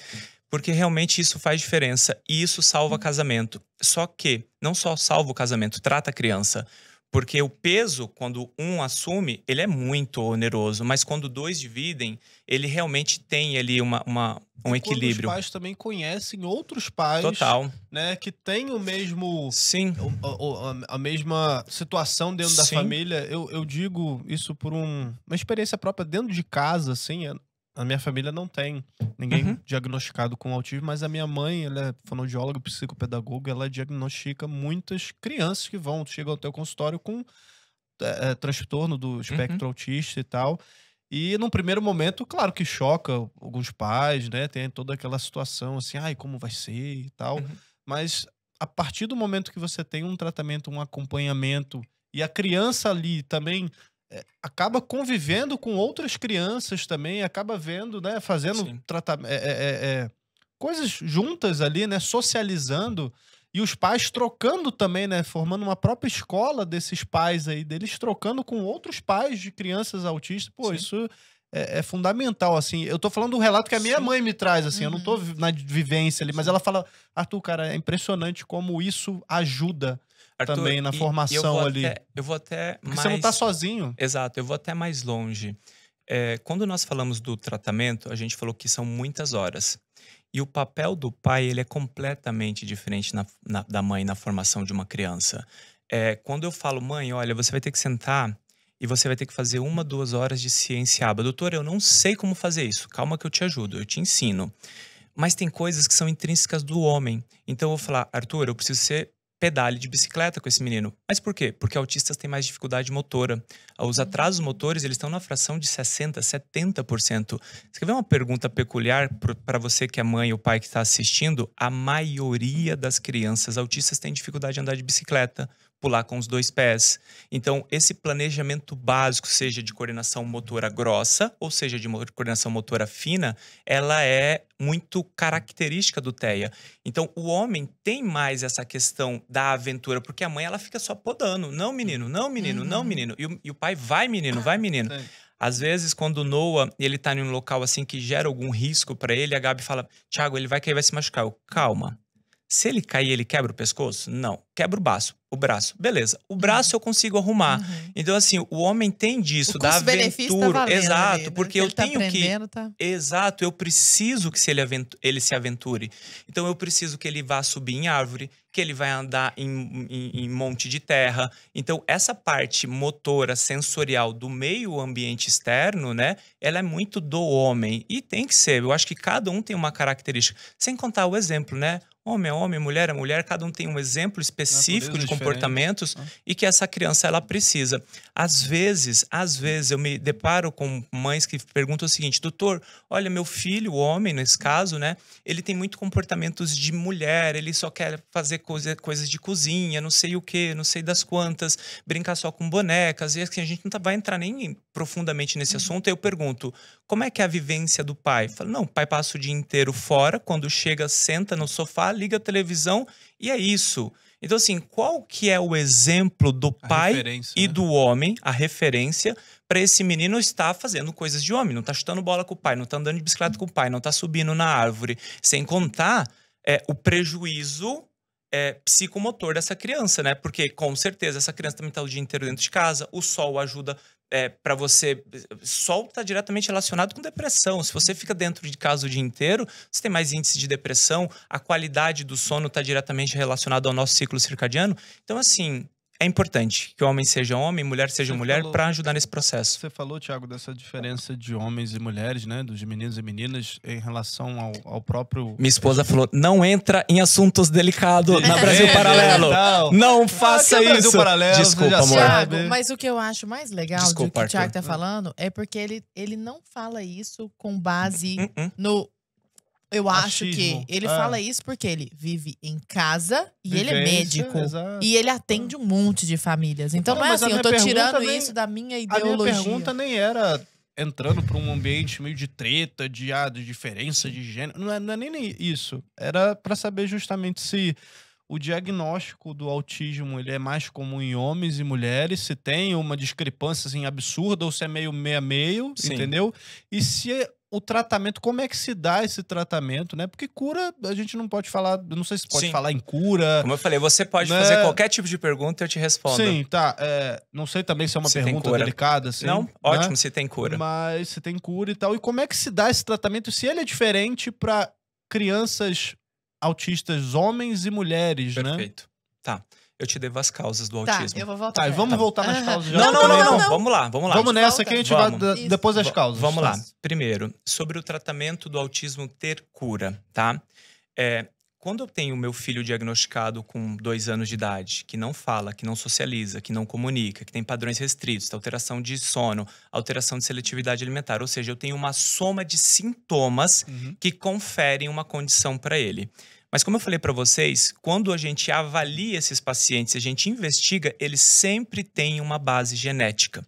Porque realmente isso faz diferença e isso salva uhum. casamento. Só que não só salva o casamento, trata a criança. Porque o peso, quando um assume, ele é muito oneroso, mas quando dois dividem, ele realmente tem ali uma, uma um equilíbrio. Os pais também conhecem outros pais, Total. né, que têm o mesmo, sim, a, a, a mesma situação dentro da família. Eu, eu digo isso por um, uma experiência própria dentro de casa, assim, é a minha família não tem ninguém uhum. diagnosticado com autismo, mas a minha mãe, ela é fonoaudióloga, psicopedagoga, ela diagnostica muitas crianças que vão, chegam ao teu consultório com é, transtorno do espectro uhum. autista e tal. E num primeiro momento, claro que choca alguns pais, né? Tem toda aquela situação assim, ai, como vai ser e tal. Uhum. Mas a partir do momento que você tem um tratamento, um acompanhamento, e a criança ali também é, acaba convivendo com outras crianças também, acaba vendo, né, fazendo tratamento, é, é, é, é, coisas juntas ali, né, socializando e os pais trocando também, né, formando uma própria escola desses pais aí, deles trocando com outros pais de crianças autistas. Pô, Sim. isso é, é, fundamental, assim. Eu tô falando do relato que a minha Sim. mãe me traz, assim, uhum. eu não tô uhum. na vivência ali, mas ela fala, Arthur, cara, é impressionante como isso ajuda Arthur, também na formação eu ali. Até, eu vou até Porque mais... você não está sozinho. Exato, eu vou até mais longe. É, quando nós falamos do tratamento, a gente falou que são muitas horas. E o papel do pai ele é completamente diferente na, na, da mãe na formação de uma criança. É, quando eu falo, mãe, olha, você vai ter que sentar e você vai ter que fazer uma, duas horas de ciência aba. Doutor, eu não sei como fazer isso. Calma que eu te ajudo, eu te ensino. Mas tem coisas que são intrínsecas do homem. Então eu vou falar, Arthur, eu preciso ser pedale de bicicleta com esse menino. Mas por quê? Porque autistas têm mais dificuldade motora. Os uhum. atrasos motores, eles estão na fração de 60%, 70%. Você quer ver uma pergunta peculiar para você que é mãe ou pai que está assistindo? A maioria das crianças autistas tem dificuldade de andar de bicicleta pular com os dois pés. Então, esse planejamento básico, seja de coordenação motora grossa ou seja de coordenação motora fina, ela é muito característica do TEA. Então, o homem tem mais essa questão da aventura, porque a mãe ela fica só podando, não menino, não menino, uhum. não menino, e o, e o, pai vai menino, vai menino. Sim. Às vezes, quando o Noah ele tá em um local assim que gera algum risco para ele, a Gabi fala: Tiago, ele vai cair, vai se machucar. Eu, Calma, se ele cair, ele quebra o pescoço? Não. Quebra o braço. O braço. Beleza. O uhum. braço eu consigo arrumar. Uhum. Então, assim, o homem tem disso, da tá aventura. Tá Exato, ali, né? porque eu tá tenho que. Tá... Exato, eu preciso que se ele, avent... ele se aventure. Então, eu preciso que ele vá subir em árvore, que ele vai andar em, em, em monte de terra. Então, essa parte motora, sensorial do meio ambiente externo, né? Ela é muito do homem. E tem que ser. Eu acho que cada um tem uma característica. Sem contar o exemplo, né? homem é homem, mulher é mulher, cada um tem um exemplo específico de comportamentos ah. e que essa criança ela precisa. Às vezes, às vezes eu me deparo com mães que perguntam o seguinte: "Doutor, olha meu filho, o homem nesse caso, né, ele tem muito comportamentos de mulher, ele só quer fazer coisa, coisas de cozinha, não sei o que, não sei das quantas, brincar só com bonecas". E assim, a gente não tá, vai entrar nem profundamente nesse uhum. assunto. Eu pergunto: "Como é que é a vivência do pai?". Fala: "Não, o pai passa o dia inteiro fora, quando chega senta no sofá, liga a televisão e é isso. Então, assim, qual que é o exemplo do a pai e né? do homem, a referência, para esse menino estar fazendo coisas de homem? Não tá chutando bola com o pai, não tá andando de bicicleta com o pai, não tá subindo na árvore. Sem contar é, o prejuízo é, psicomotor dessa criança, né? Porque com certeza essa criança também tá o dia inteiro dentro de casa, o sol ajuda é, para você. Sol está diretamente relacionado com depressão. Se você fica dentro de casa o dia inteiro, você tem mais índice de depressão. A qualidade do sono está diretamente relacionada ao nosso ciclo circadiano. Então, assim, é importante que o homem seja homem, mulher seja você mulher, para ajudar nesse processo. Você falou, Tiago, dessa diferença de homens e mulheres, né? Dos meninos e meninas em relação ao, ao próprio. Minha esposa falou: não entra em assuntos delicados na é Brasil Paralelo. não ah, é faça ah, é isso. Paralelo, Desculpa, amor. Thiago, mas o que eu acho mais legal Desculpa, do que o Tiago tá falando é porque ele, ele não fala isso com base uh -uh. no eu acho Achismo. que ele é. fala isso porque ele vive em casa e Vivência, ele é médico. Exato. E ele atende um monte de famílias. Então não, não é assim, eu tô tirando nem, isso da minha ideologia. A minha pergunta nem era entrando para um ambiente meio de treta, de, ah, de diferença de gênero. Não é, não é nem isso. Era para saber justamente se o diagnóstico do autismo ele é mais comum em homens e mulheres, se tem uma discrepância assim, absurda ou se é meio meia meio, entendeu? E se o tratamento, como é que se dá esse tratamento, né? Porque cura, a gente não pode falar, não sei se pode Sim. falar em cura. Como eu falei, você pode né? fazer qualquer tipo de pergunta e eu te respondo. Sim, tá. É, não sei também se é uma se pergunta delicada, assim. Não, né? ótimo né? se tem cura. Mas se tem cura e tal. E como é que se dá esse tratamento? Se ele é diferente para crianças autistas, homens e mulheres, Perfeito. né? Perfeito. Tá eu te devo as causas do tá, autismo. Eu vou voltar. Tá, vamos voltar nas causas. Não, não, não, não, Vamos lá, vamos lá. Vamos nessa que a gente vai depois das causas. Vamos lá. Tá? Primeiro, sobre o tratamento do autismo ter cura, tá? É, quando eu tenho meu filho diagnosticado com dois anos de idade, que não fala, que não socializa, que não comunica, que tem padrões restritos, alteração de sono, alteração de seletividade alimentar, ou seja, eu tenho uma soma de sintomas uhum. que conferem uma condição para ele. Mas como eu falei para vocês, quando a gente avalia esses pacientes, a gente investiga, eles sempre têm uma base genética.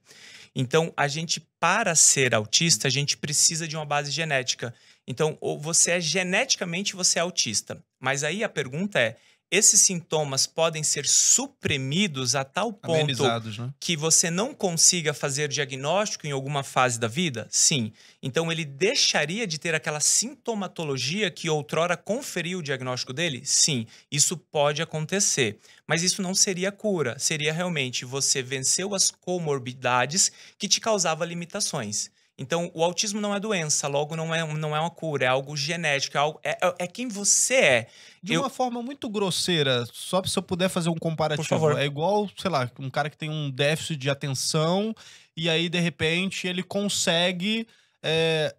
Então, a gente para ser autista, a gente precisa de uma base genética. Então, ou você é geneticamente você é autista. Mas aí a pergunta é: esses sintomas podem ser suprimidos a tal ponto né? que você não consiga fazer diagnóstico em alguma fase da vida? Sim. Então ele deixaria de ter aquela sintomatologia que outrora conferiu o diagnóstico dele? Sim. Isso pode acontecer. Mas isso não seria cura. Seria realmente você venceu as comorbidades que te causavam limitações. Então, o autismo não é doença, logo não é, não é uma cura, é algo genético, é, algo, é, é, é quem você é. De eu... uma forma muito grosseira, só se eu puder fazer um comparativo. É igual, sei lá, um cara que tem um déficit de atenção e aí, de repente, ele consegue. É...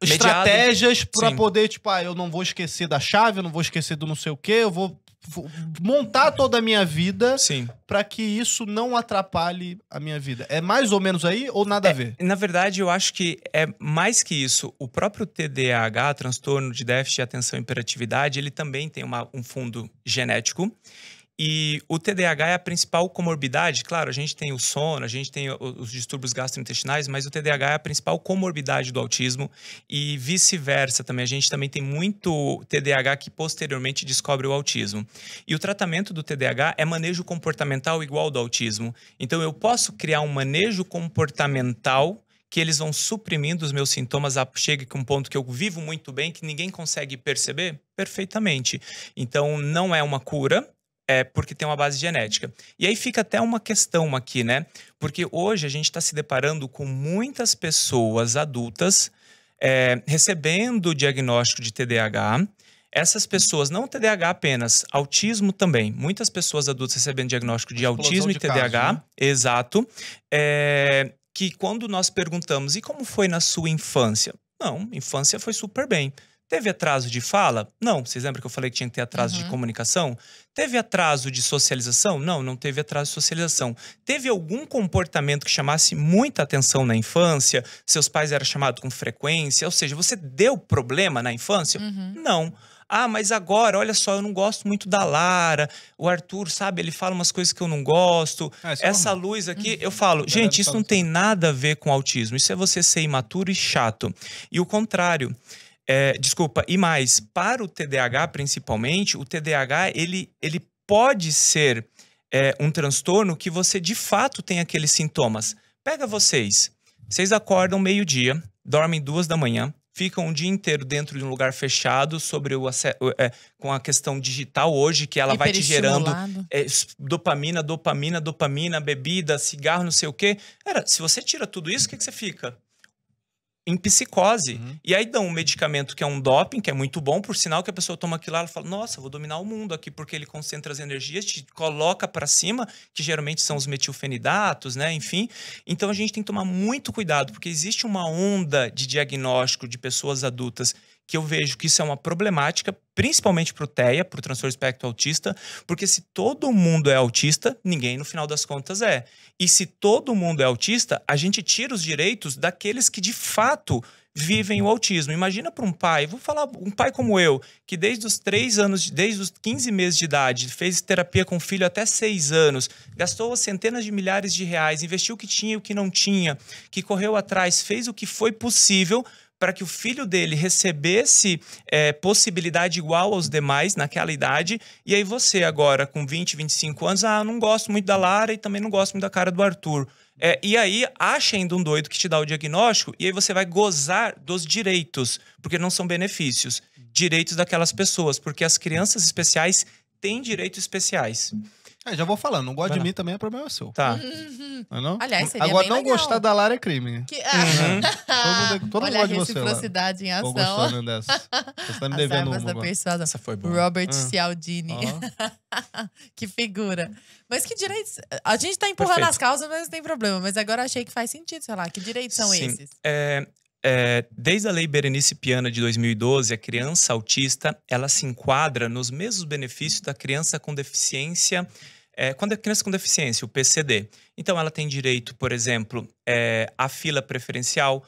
Estratégias para poder, tipo, ah, eu não vou esquecer da chave, eu não vou esquecer do não sei o quê, eu vou montar toda a minha vida para que isso não atrapalhe a minha vida. É mais ou menos aí ou nada é, a ver? Na verdade, eu acho que é mais que isso. O próprio TDAH, transtorno de déficit de atenção e hiperatividade, ele também tem uma, um fundo genético. E o TDAH é a principal comorbidade. Claro, a gente tem o sono, a gente tem os distúrbios gastrointestinais, mas o TDAH é a principal comorbidade do autismo e vice-versa também. A gente também tem muito TDAH que posteriormente descobre o autismo. E o tratamento do TDAH é manejo comportamental igual ao do autismo. Então, eu posso criar um manejo comportamental que eles vão suprimindo os meus sintomas, chega com um ponto que eu vivo muito bem, que ninguém consegue perceber perfeitamente. Então, não é uma cura, é, porque tem uma base genética. E aí fica até uma questão aqui, né? Porque hoje a gente está se deparando com muitas pessoas adultas é, recebendo o diagnóstico de TDAH. Essas pessoas, não TDAH apenas, autismo também. Muitas pessoas adultas recebendo diagnóstico de autismo de e TDAH. Caso, né? Exato. É, que quando nós perguntamos, e como foi na sua infância? Não, infância foi super bem. Teve atraso de fala? Não. Vocês lembram que eu falei que tinha que ter atraso uhum. de comunicação? Teve atraso de socialização? Não, não teve atraso de socialização. Teve algum comportamento que chamasse muita atenção na infância? Seus pais eram chamados com frequência? Ou seja, você deu problema na infância? Uhum. Não. Ah, mas agora, olha só, eu não gosto muito da Lara. O Arthur, sabe, ele fala umas coisas que eu não gosto. Ah, é Essa como? luz aqui, uhum. eu falo, gente, isso não assim. tem nada a ver com autismo. Isso é você ser imaturo e chato. E o contrário. É, desculpa, e mais, para o TDAH principalmente, o TDAH ele, ele pode ser é, um transtorno que você de fato tem aqueles sintomas. Pega vocês, vocês acordam meio-dia, dormem duas da manhã, ficam o um dia inteiro dentro de um lugar fechado sobre o é, com a questão digital hoje que ela vai te gerando é, dopamina, dopamina, dopamina, bebida, cigarro, não sei o quê. Cara, se você tira tudo isso, o que, que você fica? em psicose. Uhum. E aí dão um medicamento que é um doping, que é muito bom, por sinal que a pessoa toma aquilo lá, ela fala: "Nossa, vou dominar o mundo aqui", porque ele concentra as energias, te coloca para cima, que geralmente são os metilfenidatos, né, enfim. Então a gente tem que tomar muito cuidado, porque existe uma onda de diagnóstico de pessoas adultas que eu vejo que isso é uma problemática, principalmente para o TEA, para o transtorno espectro autista, porque se todo mundo é autista, ninguém no final das contas é. E se todo mundo é autista, a gente tira os direitos daqueles que de fato vivem o autismo. Imagina para um pai, vou falar um pai como eu, que desde os três anos, desde os 15 meses de idade, fez terapia com o filho até 6 anos, gastou centenas de milhares de reais, investiu o que tinha e o que não tinha, que correu atrás, fez o que foi possível para que o filho dele recebesse é, possibilidade igual aos demais naquela idade. E aí você agora, com 20, 25 anos, ah, não gosto muito da Lara e também não gosto muito da cara do Arthur. É, e aí acha ainda um doido que te dá o diagnóstico e aí você vai gozar dos direitos, porque não são benefícios, direitos daquelas pessoas, porque as crianças especiais têm direitos especiais. É, já vou falando, não gosta de mim também é problema seu. Tá. Uhum. Não, é não? Aliás, seria Agora, não legal. gostar da Lara é crime. Que... Uhum. todo mundo, é- todo Olha mundo gosta de você. reciprocidade em ação. Tô gostando dessa. Você tá me As devendo uma. Da pessoa, Essa foi boa. Robert ah. Cialdini. Oh. que figura. Mas que direitos... A gente tá empurrando Perfeito. as causas, mas não tem problema. Mas agora achei que faz sentido, sei lá. Que direitos são Sim. esses? É, é, desde a Lei Berenice Piana de 2012, a criança autista ela se enquadra nos mesmos benefícios da criança com deficiência é, quando a é criança com deficiência, o PCD. Então, ela tem direito, por exemplo, é, à fila preferencial,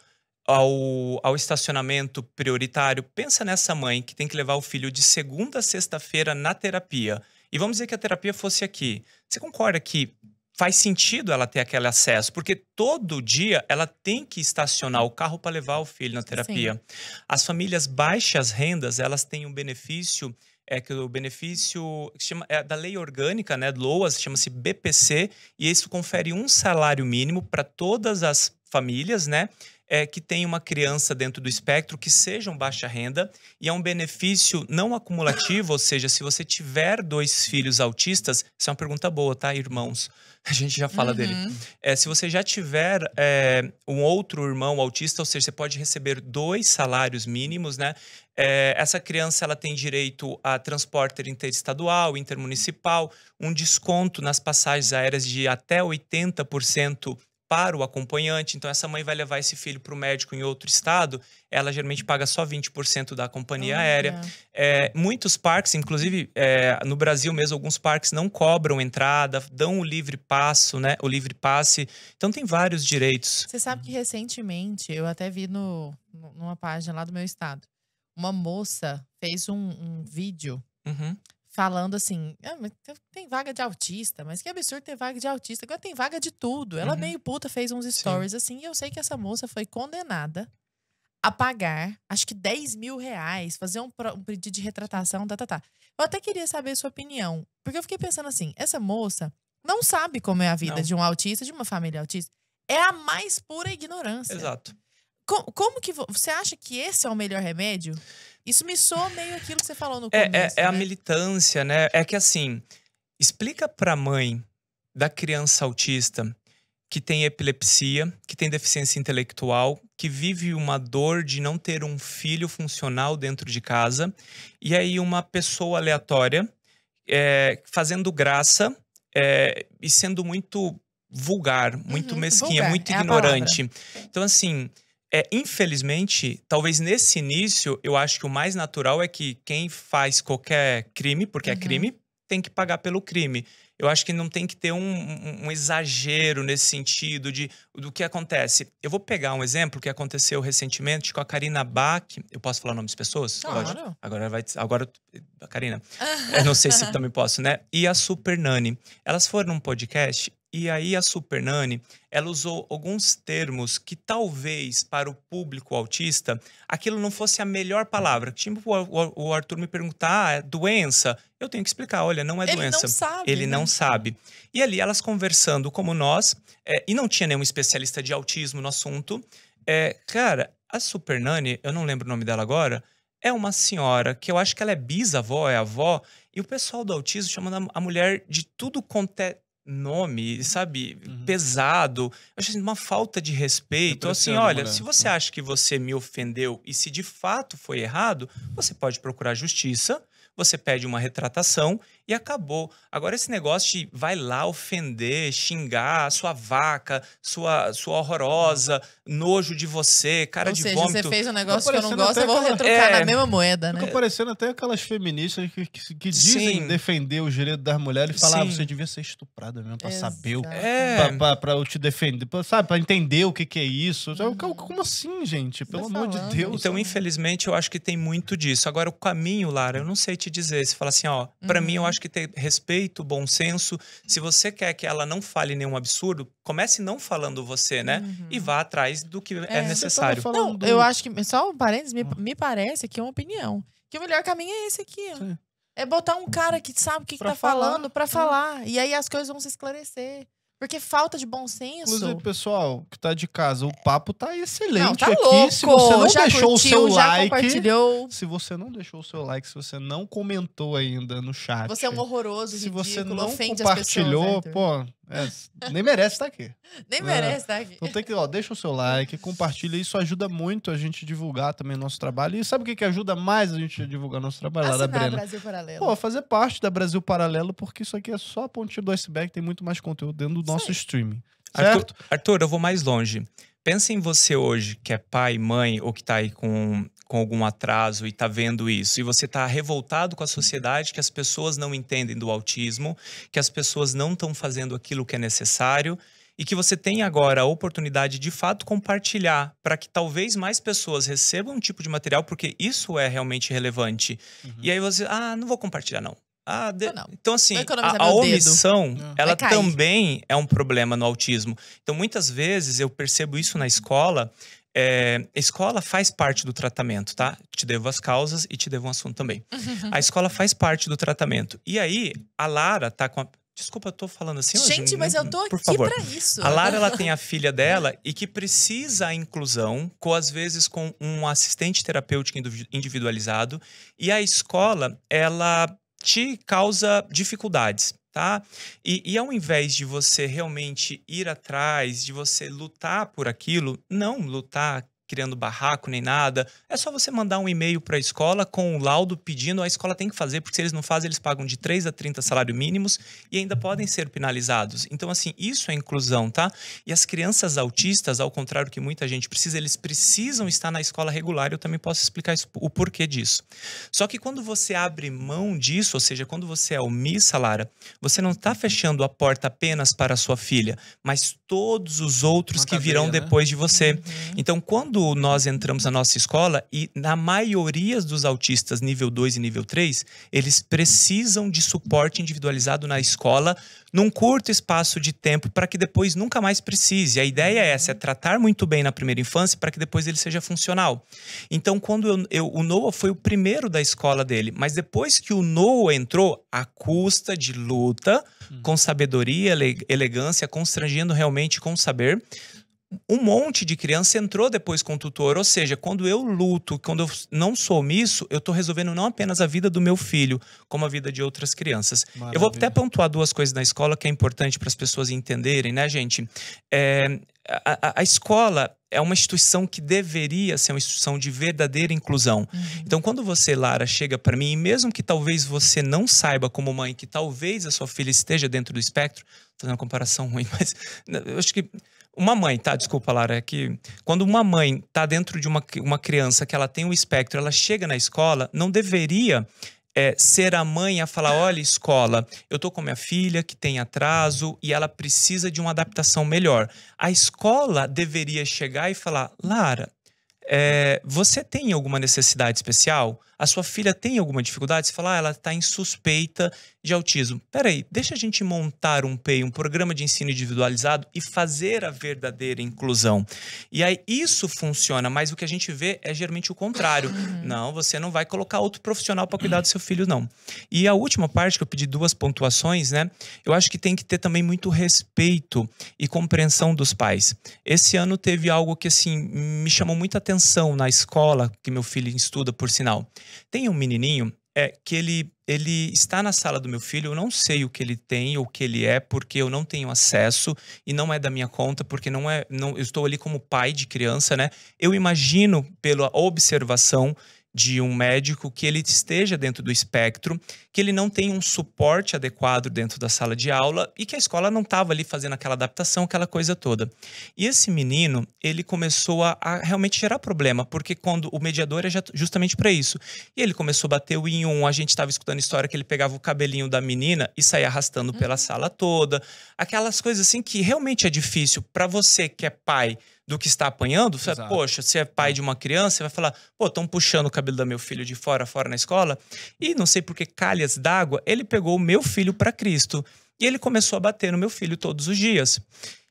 ao, ao estacionamento prioritário. Pensa nessa mãe que tem que levar o filho de segunda a sexta-feira na terapia. E vamos dizer que a terapia fosse aqui. Você concorda que faz sentido ela ter aquele acesso, porque todo dia ela tem que estacionar o carro para levar o filho na terapia. Sim. As famílias baixas rendas, elas têm um benefício é que o benefício chama, é da lei orgânica, né, LOAS, chama-se BPC, e isso confere um salário mínimo para todas as famílias, né, é, que tem uma criança dentro do espectro que sejam baixa renda e é um benefício não acumulativo, ou seja, se você tiver dois filhos autistas, isso é uma pergunta boa, tá, irmãos? A gente já fala uhum. dele. É, se você já tiver é, um outro irmão autista, ou seja, você pode receber dois salários mínimos, né? É, essa criança ela tem direito a transporte interestadual, intermunicipal, um desconto nas passagens aéreas de até 80% para o acompanhante. Então, essa mãe vai levar esse filho para o médico em outro estado, ela geralmente paga só 20% da companhia aérea. É. É, muitos parques, inclusive é, no Brasil mesmo, alguns parques não cobram entrada, dão o livre passo, né? O livre passe. Então, tem vários direitos. Você sabe que recentemente, eu até vi no, numa página lá do meu estado, uma moça fez um, um vídeo. Uhum falando assim: ah, tem vaga de autista, mas que absurdo ter vaga de autista. Agora tem vaga de tudo. Ela uhum. meio puta fez uns stories Sim. assim, e eu sei que essa moça foi condenada a pagar, acho que 10 mil reais, fazer um, um pedido de retratação, tá, tá, tá. Eu até queria saber a sua opinião, porque eu fiquei pensando assim: essa moça não sabe como é a vida não. de um autista, de uma família autista. É a mais pura ignorância. Exato. Como, como que você acha que esse é o melhor remédio? Isso me soa meio aquilo que você falou no é, é, começo. É, é, é né? a militância, né? É que assim, explica pra mãe da criança autista que tem epilepsia, que tem deficiência intelectual, que vive uma dor de não ter um filho funcional dentro de casa, e aí uma pessoa aleatória é, fazendo graça é, e sendo muito vulgar, muito uhum, mesquinha, vulgar, muito é ignorante. Então, assim, é, infelizmente, talvez nesse início, eu acho que o mais natural é que quem faz qualquer crime, porque é uhum. é crime, tem que pagar pelo crime. Eu acho que não tem que ter um, um, um, exagero nesse sentido de do que acontece. Eu vou pegar um exemplo que aconteceu recentemente com a Karina Bach. Eu posso falar nomes de pessoas? Claro. Pode? Agora vai. Agora, a eh, Karina. Eu não sei se também posso, né? E a Super Nani. Elas foram num podcast e aí a Supernani, ela usou alguns termos que talvez para o público autista, aquilo não fosse a melhor palavra. Tipo o Arthur me perguntar, ah, é doença? Eu tenho que explicar, olha, não é Ele doença. Ele não sabe. Ele né? não sabe. E ali elas conversando como nós, é, e não tinha nenhum especialista de autismo no assunto. É, cara, a Supernani, eu não lembro o nome dela agora, é uma senhora que eu acho que ela é bisavó, é avó, e o pessoal do autismo chamando a mulher de tudo quanto é nome, sabe, uhum. pesado. Eu achei assim, uma falta de respeito. Assim, olha, mulher. Né? se você acha que você me ofendeu e se de fato foi errado, você pode procurar justiça, você pede uma retratação e acabou. Agora, esse negócio de vai lá ofender, xingar sua vaca, sua, sua horrorosa, nojo de você, cara Ou de seja, vômito. você fez um tá negócio que eu não gosto, eu vou aquela... retrucar é... na mesma moeda, né? Fica parecendo até aquelas feministas que, que, que dizem Sim. defender o direito das mulheres e falar, ah, você devia ser estuprada mesmo pra Exato. saber, é. pra, pra, pra eu te defender, pra, sabe, pra entender o que que é isso. É é como assim, gente? Pelo tá amor falando. de Deus. Então, infelizmente, eu acho que tem muito disso. Agora, o caminho, Lara, eu não sei te dizer. Se falar assim, ó, uhum. pra mim eu acho acho que ter respeito, bom senso. Se você quer que ela não fale nenhum absurdo, comece não falando você, né? Uhum. E vá atrás do que é, é necessário. Tá não, eu acho que, só um parênteses, me, me parece que é uma opinião. Que o melhor caminho é esse aqui. Sim. É botar um cara que sabe o que, que tá falar. falando para né? falar. E aí as coisas vão se esclarecer. Porque falta de bom senso. Inclusive, pessoal que tá de casa, o papo tá excelente não, tá aqui. Louco. Se você não já deixou curtiu, o seu like. Se você não deixou o seu like, se você não comentou ainda no chat. Você é um horroroso, Se você não compartilhou, pessoas, pô, é, nem merece estar tá aqui. nem é. merece estar tá aqui. Então tem que, ó, deixa o seu like, compartilha. Isso ajuda muito a gente divulgar também nosso trabalho. E sabe o que, que ajuda mais a gente a divulgar nosso trabalho Assinar da Brasil Paralelo. Pô, fazer parte da Brasil Paralelo, porque isso aqui é só a pontinha do iceberg, tem muito mais conteúdo dentro do nosso Sim. streaming. Certo? Arthur, Arthur, eu vou mais longe. Pensa em você hoje, que é pai, mãe, ou que está aí com, com algum atraso e está vendo isso. E você está revoltado com a sociedade, que as pessoas não entendem do autismo, que as pessoas não estão fazendo aquilo que é necessário e que você tem agora a oportunidade de fato compartilhar para que talvez mais pessoas recebam um tipo de material, porque isso é realmente relevante. Uhum. E aí você, ah, não vou compartilhar não. Ah, de... Então, assim, a, a omissão, dedo. ela também é um problema no autismo. Então, muitas vezes eu percebo isso na escola. É, a escola faz parte do tratamento, tá? Te devo as causas e te devo um assunto também. a escola faz parte do tratamento. E aí, a Lara tá com a. Desculpa, eu tô falando assim. Gente, mas eu tô aqui favor. pra isso. A Lara, ela tem a filha dela e que precisa a inclusão, com, às vezes com um assistente terapêutico individualizado. E a escola, ela te causa dificuldades, tá? E, e ao invés de você realmente ir atrás, de você lutar por aquilo, não lutar criando barraco nem nada. É só você mandar um e-mail para a escola com o um laudo pedindo, a escola tem que fazer, porque se eles não fazem, eles pagam de 3 a 30 salários mínimos e ainda podem ser penalizados. Então, assim, isso é inclusão, tá? E as crianças autistas, ao contrário que muita gente precisa, eles precisam estar na escola regular, eu também posso explicar o porquê disso. Só que quando você abre mão disso, ou seja, quando você é omissa, Lara, você não está fechando a porta apenas para a sua filha, mas todos os outros Uma que cadeia, virão né? depois de você. Uhum. Então, quando quando nós entramos na nossa escola, e na maioria dos autistas nível 2 e nível 3, eles precisam de suporte individualizado na escola num curto espaço de tempo para que depois nunca mais precise. A ideia é essa, é tratar muito bem na primeira infância para que depois ele seja funcional. Então, quando eu, eu, o Noah foi o primeiro da escola dele, mas depois que o Noah entrou, à custa de luta, hum. com sabedoria, elegância, constrangendo realmente com saber, um monte de criança entrou depois com o tutor. Ou seja, quando eu luto, quando eu não sou omisso, eu estou resolvendo não apenas a vida do meu filho, como a vida de outras crianças. Maravilha. Eu vou até pontuar duas coisas na escola que é importante para as pessoas entenderem, né, gente? É, a, a, escola é uma instituição que deveria ser uma instituição de verdadeira inclusão. Uhum. Então, quando você, Lara, chega para mim, e mesmo que talvez você não saiba como mãe que talvez a sua filha esteja dentro do espectro, fazendo uma comparação ruim, mas eu acho que uma mãe, tá? Desculpa, Lara, é que quando uma mãe tá dentro de uma, uma criança que ela tem um espectro, ela chega na escola, não deveria é, ser a mãe a falar: olha, escola, eu tô com minha filha que tem atraso e ela precisa de uma adaptação melhor. A escola deveria chegar e falar: Lara, é, você tem alguma necessidade especial? a sua filha tem alguma dificuldade, você fala, ah, ela está em suspeita de autismo. Peraí, deixa a gente montar um PEI, um programa de ensino individualizado e fazer a verdadeira inclusão. E aí isso funciona, mas o que a gente vê é geralmente o contrário. Uhum. Não, você não vai colocar outro profissional para cuidar do seu filho, não. E a última parte, que eu pedi duas pontuações, né? Eu acho que tem que ter também muito respeito e compreensão dos pais. Esse ano teve algo que, assim, me chamou muita atenção na escola que meu filho estuda, por sinal. Tem um menininho é, que ele, ele está na sala do meu filho, eu não sei o que ele tem ou o que ele é, porque eu não tenho acesso e não é da minha conta, porque não é. Não, eu estou ali como pai de criança, né? Eu imagino, pela observação, de um médico que ele esteja dentro do espectro, que ele não tem um suporte adequado dentro da sala de aula e que a escola não estava ali fazendo aquela adaptação, aquela coisa toda. E esse menino, ele começou a, a realmente gerar problema, porque quando o mediador é justamente para isso. E ele começou a bater o em um, a gente estava escutando história que ele pegava o cabelinho da menina e saía arrastando pela uhum. sala toda, aquelas coisas assim que realmente é difícil para você que é pai do que está apanhando, você, poxa, se é pai é. de uma criança, você vai falar, pô, estão puxando o cabelo do meu filho de fora fora na escola, e não sei por que calhas d'água, ele pegou o meu filho para Cristo, e ele começou a bater no meu filho todos os dias.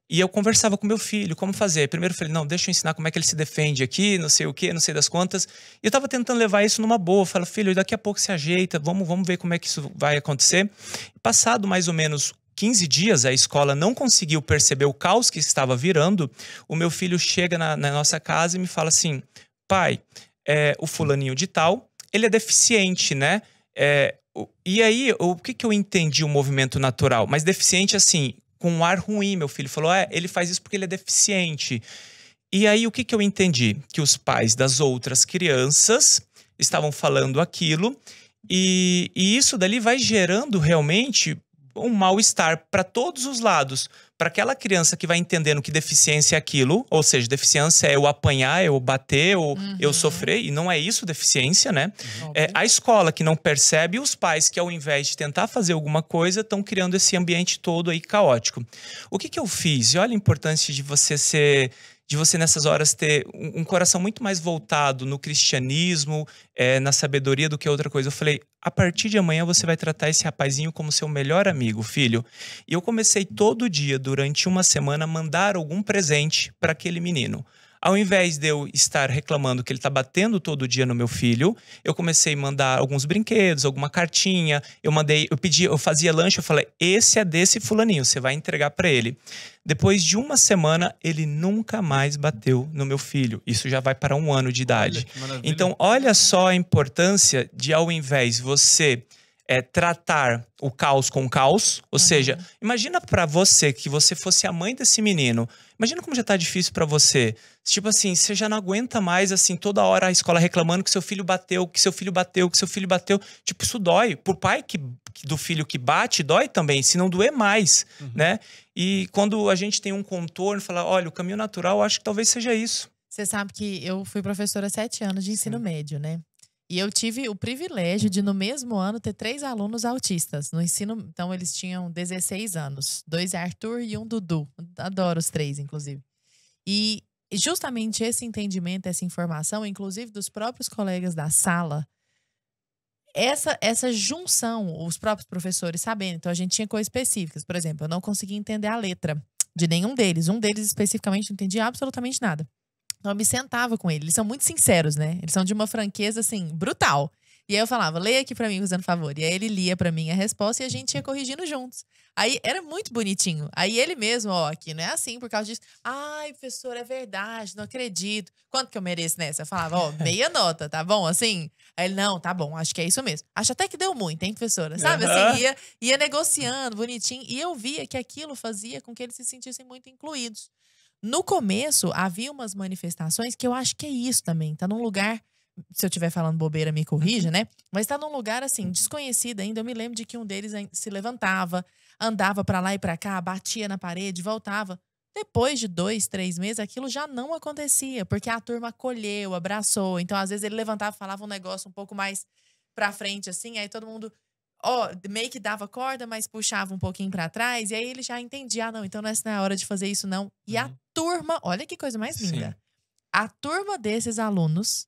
E eu conversava com meu filho, como fazer? Primeiro eu falei, não, deixa eu ensinar como é que ele se defende aqui, não sei o que, não sei das quantas. E eu tava tentando levar isso numa boa. falo filho, daqui a pouco se ajeita, vamos, vamos ver como é que isso vai acontecer. passado mais ou menos 15 dias, a escola não conseguiu perceber o caos que estava virando, o meu filho chega na, na nossa casa e me fala assim: pai, é, o fulaninho de tal, ele é deficiente, né? É, o, e aí, o que, que eu entendi o movimento natural? Mas deficiente, assim, com um ar ruim, meu filho falou: é, ele faz isso porque ele é deficiente. E aí, o que, que eu entendi? Que os pais das outras crianças estavam falando aquilo. E, e isso dali vai gerando realmente um mal-estar para todos os lados. Para aquela criança que vai entendendo que deficiência é aquilo, ou seja, deficiência é eu apanhar, é eu bater, ou uhum. eu sofrer, e não é isso deficiência, né? Uhum. É, a escola que não percebe, os pais que ao invés de tentar fazer alguma coisa, estão criando esse ambiente todo aí caótico. O que, que eu fiz? E olha a importância de você ser de você nessas horas ter um, um coração muito mais voltado no cristianismo, é, na sabedoria do que outra coisa. Eu falei, a partir de amanhã você vai tratar esse rapazinho como seu melhor amigo, filho. E eu comecei todo dia, durante uma semana, a mandar algum presente para aquele menino. Ao invés de eu estar reclamando que ele está batendo todo dia no meu filho, eu comecei a mandar alguns brinquedos, alguma cartinha. Eu mandei, eu pedi, eu fazia lanche, eu falei: "Esse é desse fulaninho, você vai entregar para ele". Depois de uma semana, ele nunca mais bateu no meu filho. Isso já vai para um ano de idade. Olha, então, olha só a importância de, ao invés você é, tratar o caos com caos, ou uhum. seja, imagina para você que você fosse a mãe desse menino, Imagina como já tá difícil para você. Tipo assim, você já não aguenta mais, assim, toda hora a escola reclamando que seu filho bateu, que seu filho bateu, que seu filho bateu. Tipo, isso dói. Por pai que, do filho que bate, dói também, se não doer mais, uhum. né? E quando a gente tem um contorno, fala, olha, o caminho natural, acho que talvez seja isso. Você sabe que eu fui professora sete anos de ensino Sim. médio, né? E eu tive o privilégio de, no mesmo ano, ter três alunos autistas no ensino. Então, eles tinham 16 anos. Dois Arthur e um Dudu. Adoro os três, inclusive. E justamente esse entendimento, essa informação, inclusive dos próprios colegas da sala, essa, essa junção, os próprios professores sabendo. Então, a gente tinha coisas específicas. Por exemplo, eu não conseguia entender a letra de nenhum deles. Um deles, especificamente, não entendia absolutamente nada. Então eu me sentava com ele. Eles são muito sinceros, né? Eles são de uma franqueza, assim, brutal. E aí eu falava, leia aqui para mim, fazendo favor. E aí ele lia para mim a resposta e a gente ia corrigindo juntos. Aí era muito bonitinho. Aí ele mesmo, ó, aqui não é assim, por causa disso. Ai, professor, é verdade, não acredito. Quanto que eu mereço nessa? Eu falava, ó, meia nota, tá bom? Assim. Aí ele, não, tá bom, acho que é isso mesmo. Acho até que deu muito, hein, professora? Sabe? Uhum. Assim, ia, ia negociando, bonitinho. E eu via que aquilo fazia com que eles se sentissem muito incluídos. No começo, havia umas manifestações que eu acho que é isso também. Tá num lugar. Se eu estiver falando bobeira, me corrija, né? Mas tá num lugar assim, desconhecido ainda. Eu me lembro de que um deles se levantava, andava para lá e para cá, batia na parede, voltava. Depois de dois, três meses, aquilo já não acontecia, porque a turma acolheu, abraçou. Então, às vezes, ele levantava, falava um negócio um pouco mais pra frente, assim, aí todo mundo ó, oh, meio que dava corda, mas puxava um pouquinho para trás, e aí ele já entendia, ah, não, então não é hora de fazer isso, não. E uhum. a turma, olha que coisa mais linda. Sim. A turma desses alunos,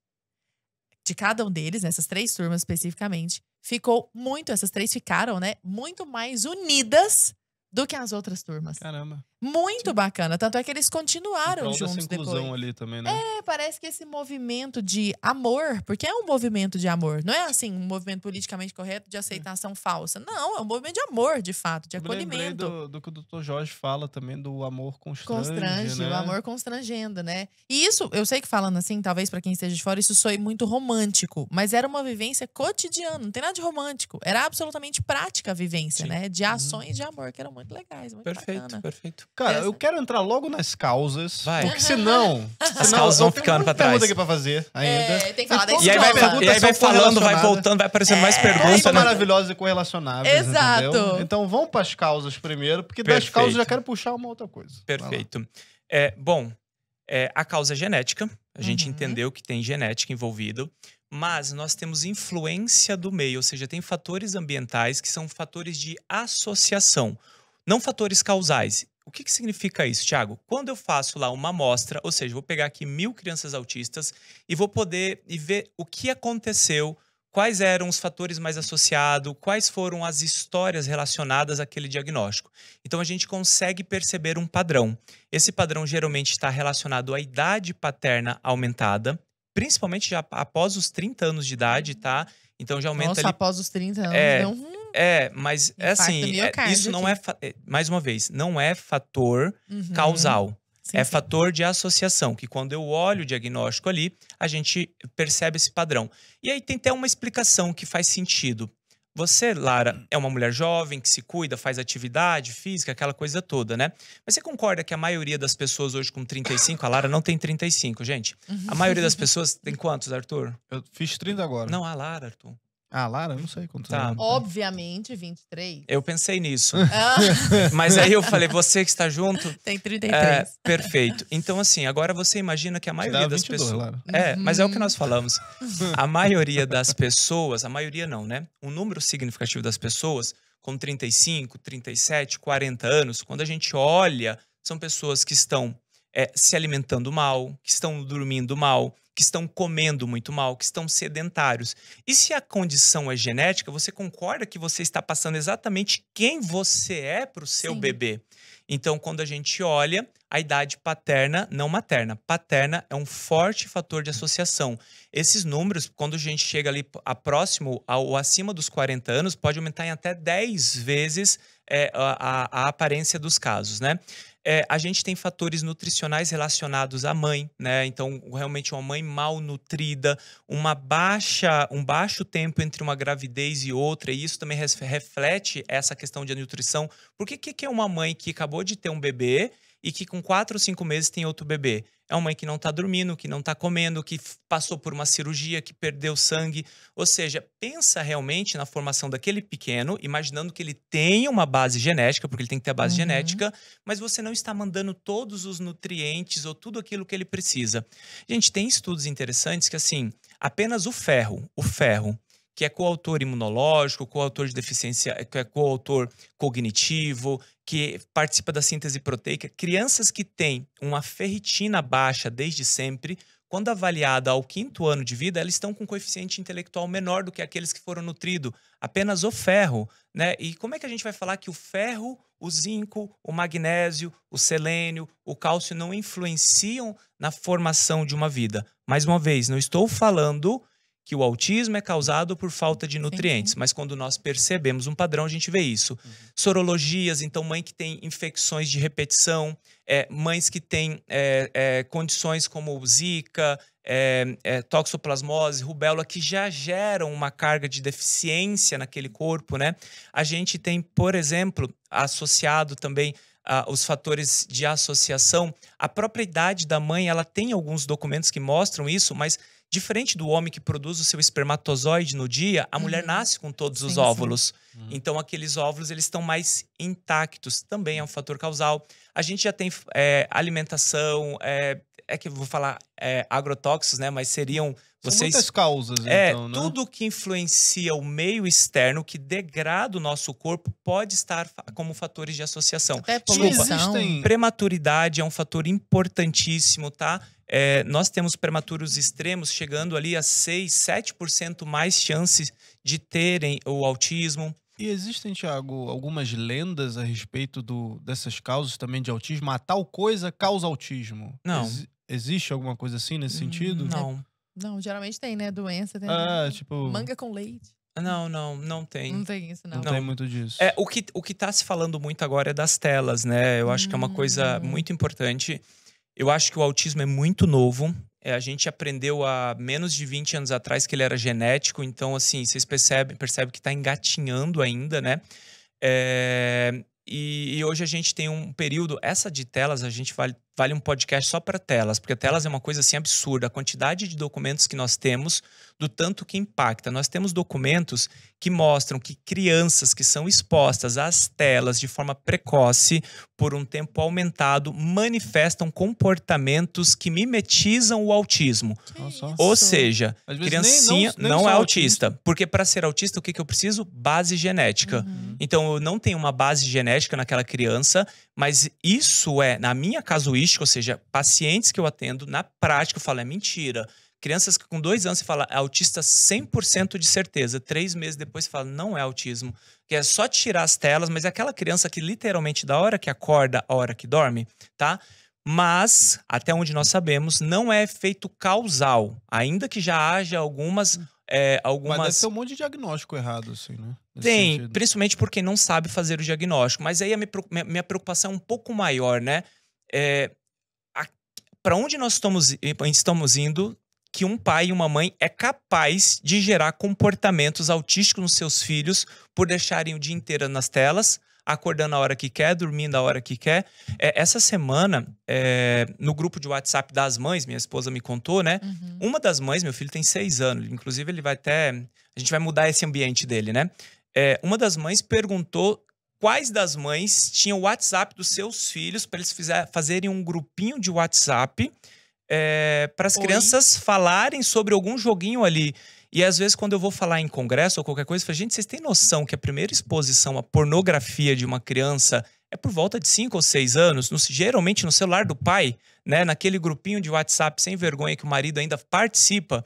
de cada um deles, nessas três turmas especificamente, ficou muito, essas três ficaram, né? Muito mais unidas do que as outras turmas. Caramba. Muito Sim. bacana. Tanto é que eles continuaram então, juntos essa inclusão depois. ali também, né? É, parece que esse movimento de amor, porque é um movimento de amor, não é assim um movimento politicamente correto de aceitação é. falsa. Não, é um movimento de amor, de fato, de Eu acolhimento. Do, do que o doutor Jorge fala também do amor constrange. Constrange, né? o amor constrangendo, né? E isso, eu sei que falando assim, talvez para quem esteja de fora, isso soe muito romântico, mas era uma vivência cotidiana, não tem nada de romântico. Era absolutamente prática a vivência, Sim. né? De uhum. ações hum. de amor, que eram muito legais, muito perfeito, bacana. Perfeito, perfeito. Cara, eu quero entrar logo nas causas. Vai. Porque senão. As senão, causas vão ficando pra trás. tem aqui pra fazer ainda. É, tem que falar da é e aí vai, e aí vai falando, vai voltando, vai aparecendo é, mais perguntas. São né? maravilhosas e correlacionáveis. Exato. Entendeu? Então vão pras causas primeiro, porque Perfeito. das causas eu já quero puxar uma outra coisa. Perfeito. É, bom, é, a causa é genética. A gente uhum. entendeu que tem genética envolvida mas nós temos influência do meio, ou seja, tem fatores ambientais que são fatores de associação, não fatores causais. O que, que significa isso, Thiago? Quando eu faço lá uma amostra, ou seja, vou pegar aqui mil crianças autistas e vou poder e ver o que aconteceu, quais eram os fatores mais associados, quais foram as histórias relacionadas àquele diagnóstico. Então a gente consegue perceber um padrão. Esse padrão geralmente está relacionado à idade paterna aumentada, principalmente já após os 30 anos de idade, tá? Então já aumenta Nossa, ali... após os 30 anos, é, um É, mas é assim, é, isso não aqui. É, é, mais uma vez, não é fator uhum. causal. Sim, é sim. fator de associação, que quando eu olho o diagnóstico ali, a gente percebe esse padrão. E aí tem até uma explicação que faz sentido. Você, Lara, é uma mulher jovem que se cuida, faz atividade física, aquela coisa toda, né? Mas você concorda que a maioria das pessoas hoje com 35, a Lara não tem 35, gente. A maioria das uhum. pessoas tem quantos, Arthur? Eu fiz 30 agora. Não, a Lara, Arthur. Ah, Lara, eu não sei quanto tá. anos. Obviamente, 23. Eu pensei nisso. Ah. Mas aí eu falei, você que está junto. Tem 33. É, perfeito. Então, assim, agora você imagina que a maioria Tirava das 22, pessoas. Lara. É, mas é o que uhum. nós falamos. A maioria das pessoas, a maioria não, né? Um número significativo das pessoas, com 35, 37, 40 anos, quando a gente olha, são pessoas que estão é, se alimentando mal, que estão dormindo mal, que estão comendo muito mal, que estão sedentários. E se a condição é genética, você concorda que você está passando exatamente quem você é para o seu Sim. bebê. Então, quando a gente olha, a idade paterna, não materna, paterna é um forte fator de associação. Esses números, quando a gente chega ali a próximo ou acima dos 40 anos, pode aumentar em até 10 vezes é, a, a, a aparência dos casos, né? É, a gente tem fatores nutricionais relacionados à mãe, né? Então, realmente uma mãe mal nutrida, uma baixa, um baixo tempo entre uma gravidez e outra, e isso também reflete essa questão de nutrição. Por que, que é uma mãe que acabou de ter um bebê e que com quatro ou cinco meses tem outro bebê? É uma mãe que não está dormindo, que não está comendo, que passou por uma cirurgia, que perdeu sangue. Ou seja, pensa realmente na formação daquele pequeno, imaginando que ele tem uma base genética, porque ele tem que ter a base uhum. genética, mas você não está mandando todos os nutrientes ou tudo aquilo que ele precisa. Gente, tem estudos interessantes que, assim, apenas o ferro, o ferro, que é coautor imunológico, coautor de deficiência, que é coautor cognitivo, que participa da síntese proteica. Crianças que têm uma ferritina baixa desde sempre, quando avaliada ao quinto ano de vida, elas estão com um coeficiente intelectual menor do que aqueles que foram nutridos, apenas o ferro, né? E como é que a gente vai falar que o ferro, o zinco, o magnésio, o selênio, o cálcio não influenciam na formação de uma vida? Mais uma vez, não estou falando que o autismo é causado por falta de nutrientes, mas quando nós percebemos um padrão, a gente vê isso. Uhum. Sorologias, então, mãe que tem infecções de repetição, é, mães que têm é, é, condições como zika, é, é, toxoplasmose, rubéola, que já geram uma carga de deficiência naquele corpo, né? A gente tem, por exemplo, associado também ah, os fatores de associação. A própria idade da mãe, ela tem alguns documentos que mostram isso, mas Diferente do homem que produz o seu espermatozoide no dia, a mulher uhum. nasce com todos os óvulos. Uhum. Então, aqueles óvulos eles estão mais intactos. Também é um fator causal. A gente já tem é, alimentação, é, é que eu vou falar é, agrotóxicos, né? Mas seriam vocês, São muitas causas, é, então, né? Tudo que influencia o meio externo, que degrada o nosso corpo, pode estar como fatores de associação. Até Desculpa, existem... prematuridade é um fator importantíssimo, tá? É, nós temos prematuros extremos chegando ali a 6, 7% mais chances de terem o autismo. E existem, Tiago, algumas lendas a respeito do, dessas causas também de autismo? A ah, tal coisa causa autismo? Não. Ex existe alguma coisa assim nesse hum, sentido? Não. Não, geralmente tem, né? Doença, tem. Ah, tipo. Manga com leite. Não, não, não tem. Não tem isso, não. Não, não. tem muito disso. É, o, que, o que tá se falando muito agora é das telas, né? Eu acho hum. que é uma coisa hum. muito importante. Eu acho que o autismo é muito novo. É, a gente aprendeu há menos de 20 anos atrás que ele era genético, então, assim, vocês percebem, percebem que está engatinhando ainda, né? É, e, e, hoje a gente tem um período. Essa de telas, a gente vai vale um podcast só para telas, porque telas é uma coisa assim absurda. A quantidade de documentos que nós temos do tanto que impacta. Nós temos documentos que mostram que crianças que são expostas às telas de forma precoce, por um tempo aumentado, manifestam comportamentos que mimetizam o autismo. Ou seja, criancinha nem, não, não é autista. autista. Porque para ser autista, o que, que eu preciso? Base genética. Uhum. Então, eu não tenho uma base genética naquela criança, mas isso é, na minha casuística, ou seja, pacientes que eu atendo, na prática, eu falo, é mentira Crianças que com dois anos se fala é autista 100% de certeza. Três meses depois se fala não é autismo. Que é só tirar as telas, mas é aquela criança que literalmente da hora que acorda à hora que dorme, tá? Mas, até onde nós sabemos, não é efeito causal. Ainda que já haja algumas é, algumas... Mas deve ter um monte de diagnóstico errado, assim, né? Nesse Tem, sentido. principalmente porque não sabe fazer o diagnóstico. Mas aí a minha preocupação é um pouco maior, né? É, para onde nós estamos, estamos indo que um pai e uma mãe é capaz de gerar comportamentos autísticos nos seus filhos por deixarem o dia inteiro nas telas, acordando a hora que quer, dormindo a hora que quer. É, essa semana, é, no grupo de WhatsApp das mães, minha esposa me contou, né? Uhum. Uma das mães, meu filho tem seis anos, inclusive ele vai até. A gente vai mudar esse ambiente dele, né? É, uma das mães perguntou quais das mães tinham o WhatsApp dos seus filhos para eles fizer, fazerem um grupinho de WhatsApp é, eh, para as crianças falarem sobre algum joguinho ali. E às vezes, quando eu vou falar em congresso ou qualquer coisa, eu falo, gente, vocês têm noção que a primeira exposição à pornografia de uma criança é por volta de 5 ou 6 anos, no, geralmente no celular do pai, né? Naquele grupinho de WhatsApp sem vergonha que o marido ainda participa.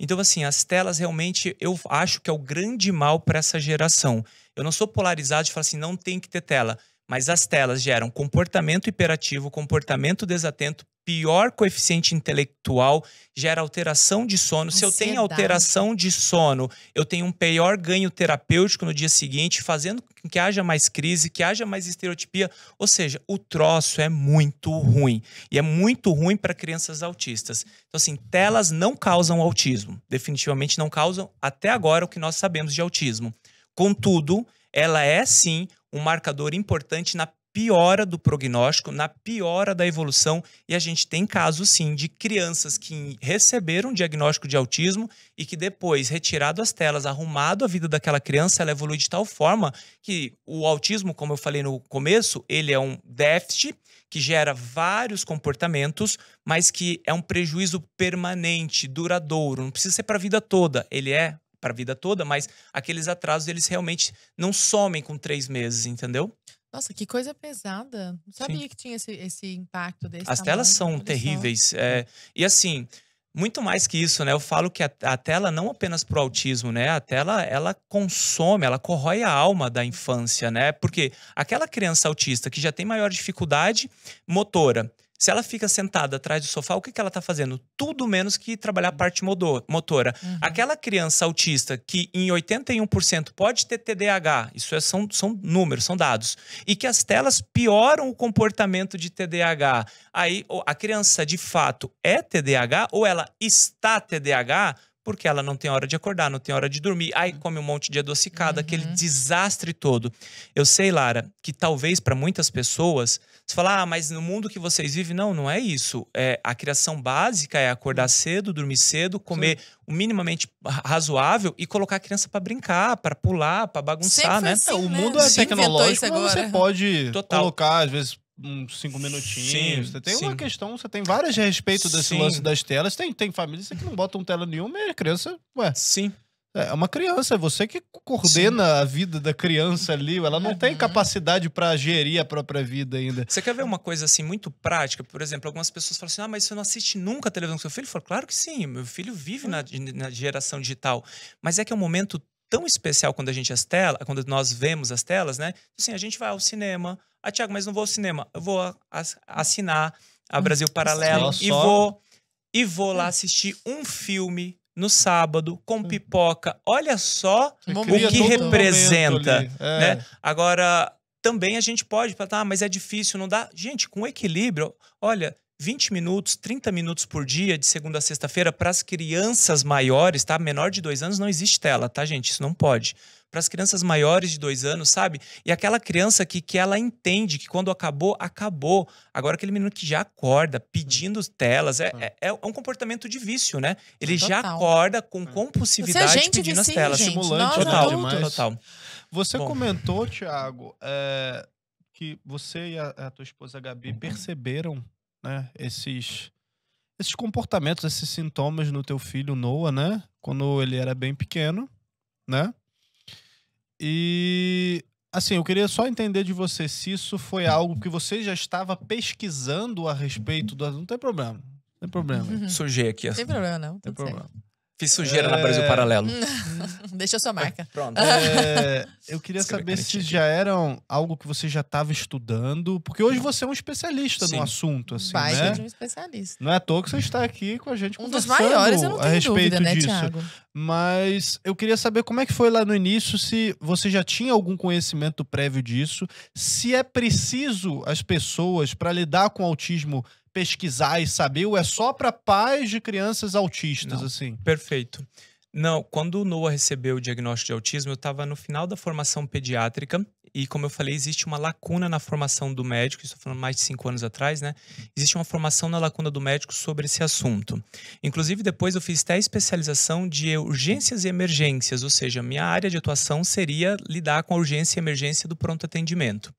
Então, assim, as telas realmente eu acho que é o grande mal para essa geração. Eu não sou polarizado de falar assim, não tem que ter tela. Mas as telas geram comportamento hiperativo, comportamento desatento, pior coeficiente intelectual, gera alteração de sono. Ansiedade. Se eu tenho alteração de sono, eu tenho um pior ganho terapêutico no dia seguinte, fazendo com que haja mais crise, que haja mais estereotipia. Ou seja, o troço é muito ruim. E é muito ruim para crianças autistas. Então, assim, telas não causam autismo. Definitivamente não causam, até agora, o que nós sabemos de autismo. Contudo, ela é sim um marcador importante na piora do prognóstico, na piora da evolução, e a gente tem casos sim de crianças que receberam diagnóstico de autismo e que depois, retirado as telas, arrumado a vida daquela criança, ela evolui de tal forma que o autismo, como eu falei no começo, ele é um déficit que gera vários comportamentos, mas que é um prejuízo permanente, duradouro, não precisa ser para a vida toda, ele é para a vida toda, mas aqueles atrasos eles realmente não somem com três meses, entendeu? Nossa, que coisa pesada. Não sabia Sim. que tinha esse, esse impacto desse. As tamanho, telas são terríveis. É, e assim, muito mais que isso, né? Eu falo que a, a tela não apenas para o autismo, né? A tela ela consome, ela corrói a alma da infância, né? Porque aquela criança autista que já tem maior dificuldade motora, se ela fica sentada atrás do sofá, o que, que ela está fazendo? Tudo menos que trabalhar a parte motora. Uhum. Aquela criança autista que em 81% pode ter TDAH, isso é, são, são números, são dados, e que as telas pioram o comportamento de TDAH. Aí a criança de fato é TDAH ou ela está TDAH? porque ela não tem hora de acordar, não tem hora de dormir, aí hum. come um monte de adocicado, uhum. aquele desastre todo. Eu sei, Lara, que talvez para muitas pessoas, você fala, ah, mas no mundo que vocês vivem, não, não é isso. É, a criação básica é acordar hum. cedo, dormir cedo, comer Sim. o minimamente razoável e colocar a criança para brincar, para pular, para bagunçar, né? Assim, o né? mundo é tecnológico, mas você pode Total. colocar, às vezes, uns cinco minutinhos. Sim, você tem sim. uma questão, você tem várias a respeito desse sim. lance das telas. Tem, tem famílias que não botam tela nenhuma e é a criança, ué. Sim. É, é uma criança, é você que coordena Sim. a vida da criança ali. Ela não tem uhum. capacidade para gerir a própria vida ainda. Você quer ver uma coisa assim muito prática? Por exemplo, algumas pessoas falam assim: ah, mas você não assiste nunca a televisão com seu filho? Eu falo, claro que sim, meu filho vive na, uhum. na geração digital. Mas é que é um momento tão especial quando a gente as telas, quando nós vemos as telas, né? Assim, a gente vai ao cinema, ah, Tiago, mas não vou ao cinema. Eu vou assinar a Brasil hum, Paralelo e vou e vou lá hum. assistir um filme no sábado com hum. pipoca. Olha só é o que representa, é. né? Agora também a gente pode falar, ah, mas é difícil, não dá. Gente, com equilíbrio, olha, 20 minutos, 30 minutos por dia, de segunda a sexta-feira, para as crianças maiores, tá? Menor de dois anos não existe tela, tá, gente? Isso não pode para as crianças maiores de dois anos, sabe? E aquela criança que, que ela entende que quando acabou, acabou. Agora, aquele menino que já acorda pedindo telas, é, hum. é, é um comportamento de vício, né? Ele hum, total. já acorda com hum. é compulsividade é pedindo as telas. Gente, Estimulante, né, total, total, total. Você Bom. comentou, Thiago, é, que você e a, a tua esposa Gabi uhum. perceberam né, esses esses comportamentos, esses sintomas no teu filho Noah, né? Quando ele era bem pequeno, né? E assim, eu queria só entender de você se isso foi algo que você já estava pesquisando a respeito do. Não tem problema. Não tem problema. Uhum. Sujei aqui assim. Não tem assim. problema, não. Tem problema. Certo. Fiz sujeira é... na Brasil é. Paralelo. Deixa sua marca. Pronto. É... eu queria saber se já eram algo que você já estava estudando, porque hoje você é um especialista Sim. no assunto, assim, Vai, né? um especialista. Não é à toa que você está aqui com a gente um conversando dos maiores, eu não tenho a respeito dúvida, né, disso. Thiago? Mas eu queria saber como é que foi lá no início, se você já tinha algum conhecimento prévio disso, se é preciso as pessoas para lidar com autismo pesquisar e saber, ou é só para pais de crianças autistas, Não, assim? Perfeito. Não, quando o Noah recebeu o diagnóstico de autismo, eu estava no final da formação pediátrica e, como eu falei, existe uma lacuna na formação do médico, estou falando mais de cinco anos atrás, né? Existe uma formação na lacuna do médico sobre esse assunto. Inclusive, depois eu fiz até especialização de urgências e emergências, ou seja, minha área de atuação seria lidar com a urgência e emergência do pronto atendimento.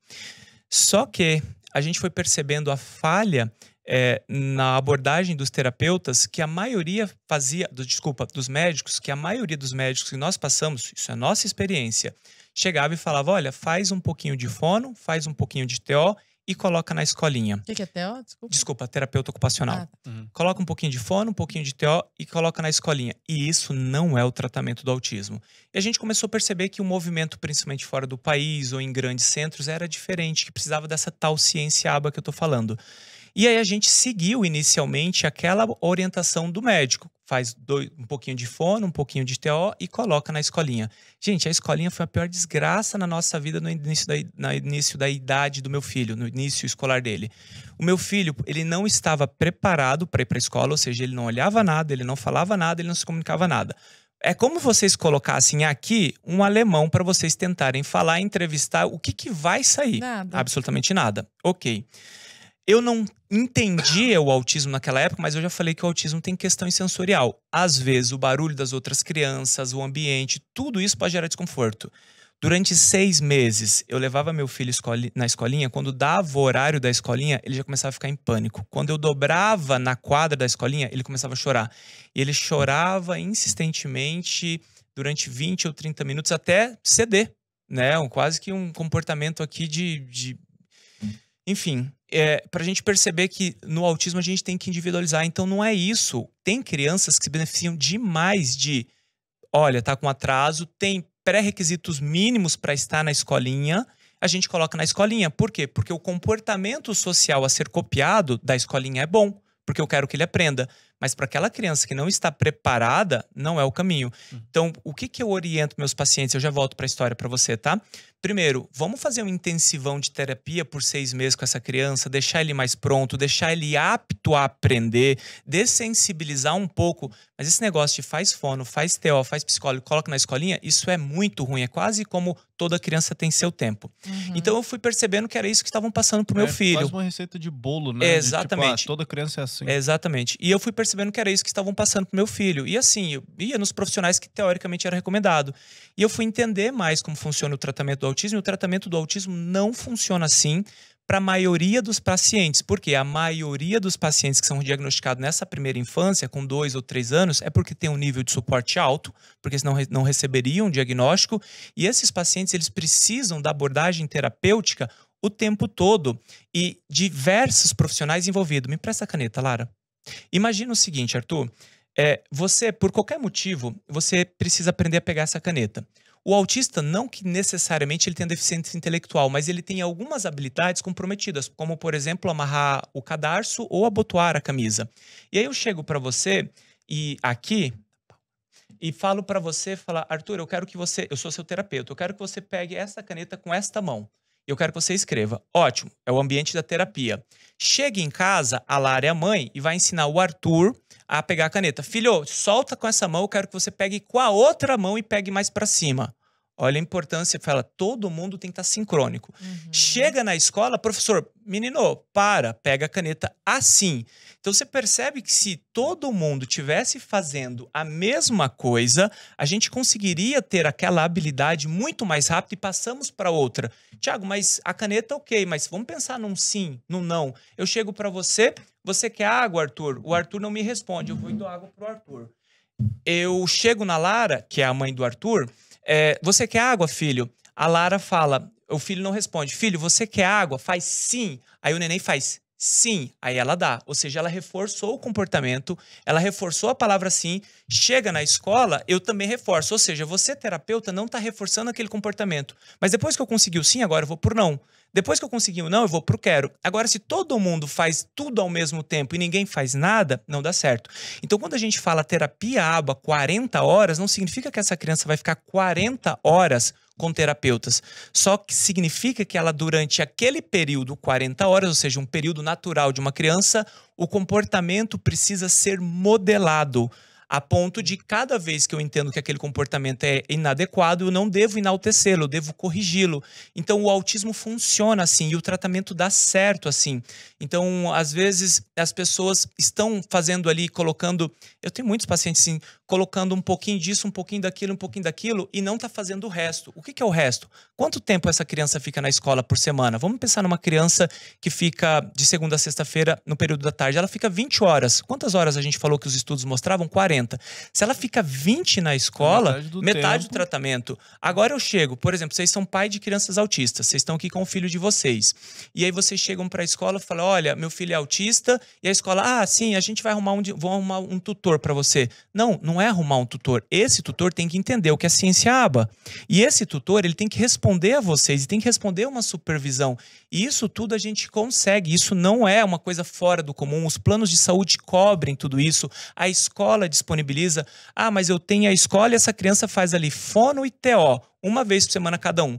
Só que a gente foi percebendo a falha é, na abordagem dos terapeutas que a maioria fazia, do, desculpa, dos médicos, que a maioria dos médicos que nós passamos, isso é nossa experiência, chegava e falava: olha, faz um pouquinho de fono, faz um pouquinho de TO e coloca na escolinha. O que, que, é TO? Desculpa. Desculpa, terapeuta ocupacional. Ah, tá. uhum. Coloca um pouquinho de fono, um pouquinho de TO e coloca na escolinha. E isso não é o tratamento do autismo. E a gente começou a perceber que o movimento, principalmente fora do país ou em grandes centros, era diferente, que precisava dessa tal ciência aba que eu tô falando. E aí a gente seguiu inicialmente aquela orientação do médico. Faz dois, um pouquinho de fono, um pouquinho de TO e coloca na escolinha. Gente, a escolinha foi a pior desgraça na nossa vida no início da, no início da idade do meu filho, no início escolar dele. O meu filho, ele não estava preparado para ir para a escola, ou seja, ele não olhava nada, ele não falava nada, ele não se comunicava nada. É como vocês colocassem aqui um alemão para vocês tentarem falar, entrevistar, o que, que vai sair? Nada. Absolutamente nada. Ok. Ok. Eu não entendia o autismo naquela época, mas eu já falei que o autismo tem questão sensorial. Às vezes, o barulho das outras crianças, o ambiente, tudo isso pode gerar desconforto. Durante seis meses, eu levava meu filho na escolinha. Quando dava o horário da escolinha, ele já começava a ficar em pânico. Quando eu dobrava na quadra da escolinha, ele começava a chorar. E ele chorava insistentemente durante 20 ou 30 minutos até ceder, né? Um, quase que um comportamento aqui de, de enfim, é, para a gente perceber que no autismo a gente tem que individualizar. Então não é isso. Tem crianças que se beneficiam demais de, olha, tá com atraso, tem pré-requisitos mínimos para estar na escolinha. A gente coloca na escolinha. Por quê? Porque o comportamento social a ser copiado da escolinha é bom porque eu quero que ele aprenda. Mas para aquela criança que não está preparada, não é o caminho. Hum. Então, o que, que eu oriento meus pacientes? Eu já volto para a história para você, tá? primeiro, vamos fazer um intensivão de terapia por seis meses com essa criança, deixar ele mais pronto, deixar ele apto a aprender, dessensibilizar um pouco. Mas esse negócio de faz fono, faz TO, faz psicólogo, coloca na escolinha, isso é muito ruim. É quase como toda criança tem seu tempo. Uhum. Então eu fui percebendo que era isso que estavam passando pro é, meu filho. Faz uma receita de bolo, né? Exatamente. De, tipo, ah, toda criança é assim. Exatamente. E eu fui percebendo que era isso que estavam passando pro meu filho. E assim, eu ia nos profissionais que teoricamente era recomendado. E eu fui entender mais como funciona o tratamento do autismo e o tratamento do autismo não funciona assim para a maioria dos pacientes, porque a maioria dos pacientes que são diagnosticados nessa primeira infância, com dois ou três anos, é porque tem um nível de suporte alto, porque senão não receberiam um diagnóstico, e esses pacientes eles precisam da abordagem terapêutica o tempo todo e diversos profissionais envolvidos. Me presta a caneta, Lara. Imagina o seguinte, Arthur, é, você, por qualquer motivo, você precisa aprender a pegar essa caneta. O autista, não que necessariamente ele tenha deficiência intelectual, mas ele tem algumas habilidades comprometidas, como, por exemplo, amarrar o cadarço ou abotoar a camisa. E aí eu chego para você e aqui e falo para você falar, Arthur, eu quero que você, eu sou seu terapeuta, eu quero que você pegue essa caneta com esta mão eu quero que você escreva. Ótimo, é o ambiente da terapia. Chega em casa, a Lara é a mãe e vai ensinar o Arthur a pegar a caneta. Filho, solta com essa mão, eu quero que você pegue com a outra mão e pegue mais para cima. Olha a importância, fala, todo mundo tem que estar sincrônico. Uhum. Chega na escola, professor, menino, para, pega a caneta assim. Então você percebe que se todo mundo tivesse fazendo a mesma coisa, a gente conseguiria ter aquela habilidade muito mais rápido e passamos para outra. Tiago, mas a caneta OK, mas vamos pensar num sim, num não. Eu chego para você, você quer água, Arthur? O Arthur não me responde, eu vou e água para o Arthur. Eu chego na Lara, que é a mãe do Arthur, é, você quer água, filho? A Lara fala, o filho não responde. Filho, você quer água? Faz sim. Aí o neném faz sim. Aí ela dá. Ou seja, ela reforçou o comportamento, ela reforçou a palavra sim. Chega na escola, eu também reforço. Ou seja, você, terapeuta, não está reforçando aquele comportamento. Mas depois que eu consegui o sim, agora eu vou por não. Depois que eu consegui o não, eu vou pro quero. Agora, se todo mundo faz tudo ao mesmo tempo e ninguém faz nada, não dá certo. Então, quando a gente fala terapia aba 40 horas, não significa que essa criança vai ficar 40 horas com terapeutas. Só que significa que ela, durante aquele período, 40 horas, ou seja, um período natural de uma criança, o comportamento precisa ser modelado a ponto de cada vez que eu entendo que aquele comportamento é inadequado, eu não devo enaltecê-lo, eu devo corrigi-lo. Então o autismo funciona assim e o tratamento dá certo assim. Então, às vezes as pessoas estão fazendo ali colocando, eu tenho muitos pacientes assim, colocando um pouquinho disso, um pouquinho daquilo, um pouquinho daquilo e não está fazendo o resto. O que, que, é o resto? Quanto tempo essa criança fica na escola por semana? Vamos pensar numa criança que fica de segunda a sexta-feira no período da tarde. Ela fica 20 horas. Quantas horas a gente falou que os estudos mostravam? 40. Se ela fica 20 na escola, metade do, metade do tratamento. Agora eu chego, por exemplo, vocês são pai de crianças autistas, vocês estão aqui com o filho de vocês. E aí vocês chegam para a escola e falam: olha, meu filho é autista, e a escola, ah, sim, a gente vai arrumar um, vou arrumar um tutor para você. Não, não não é arrumar um tutor. Esse tutor tem que entender o que é ciência aba. E esse tutor, ele tem que responder a vocês, e tem que responder uma supervisão. E isso tudo a gente consegue. Isso não é uma coisa fora do comum. Os planos de saúde cobrem tudo isso. A escola disponibiliza. Ah, mas eu tenho a escola e essa criança faz ali fono e TO, uma vez por semana cada um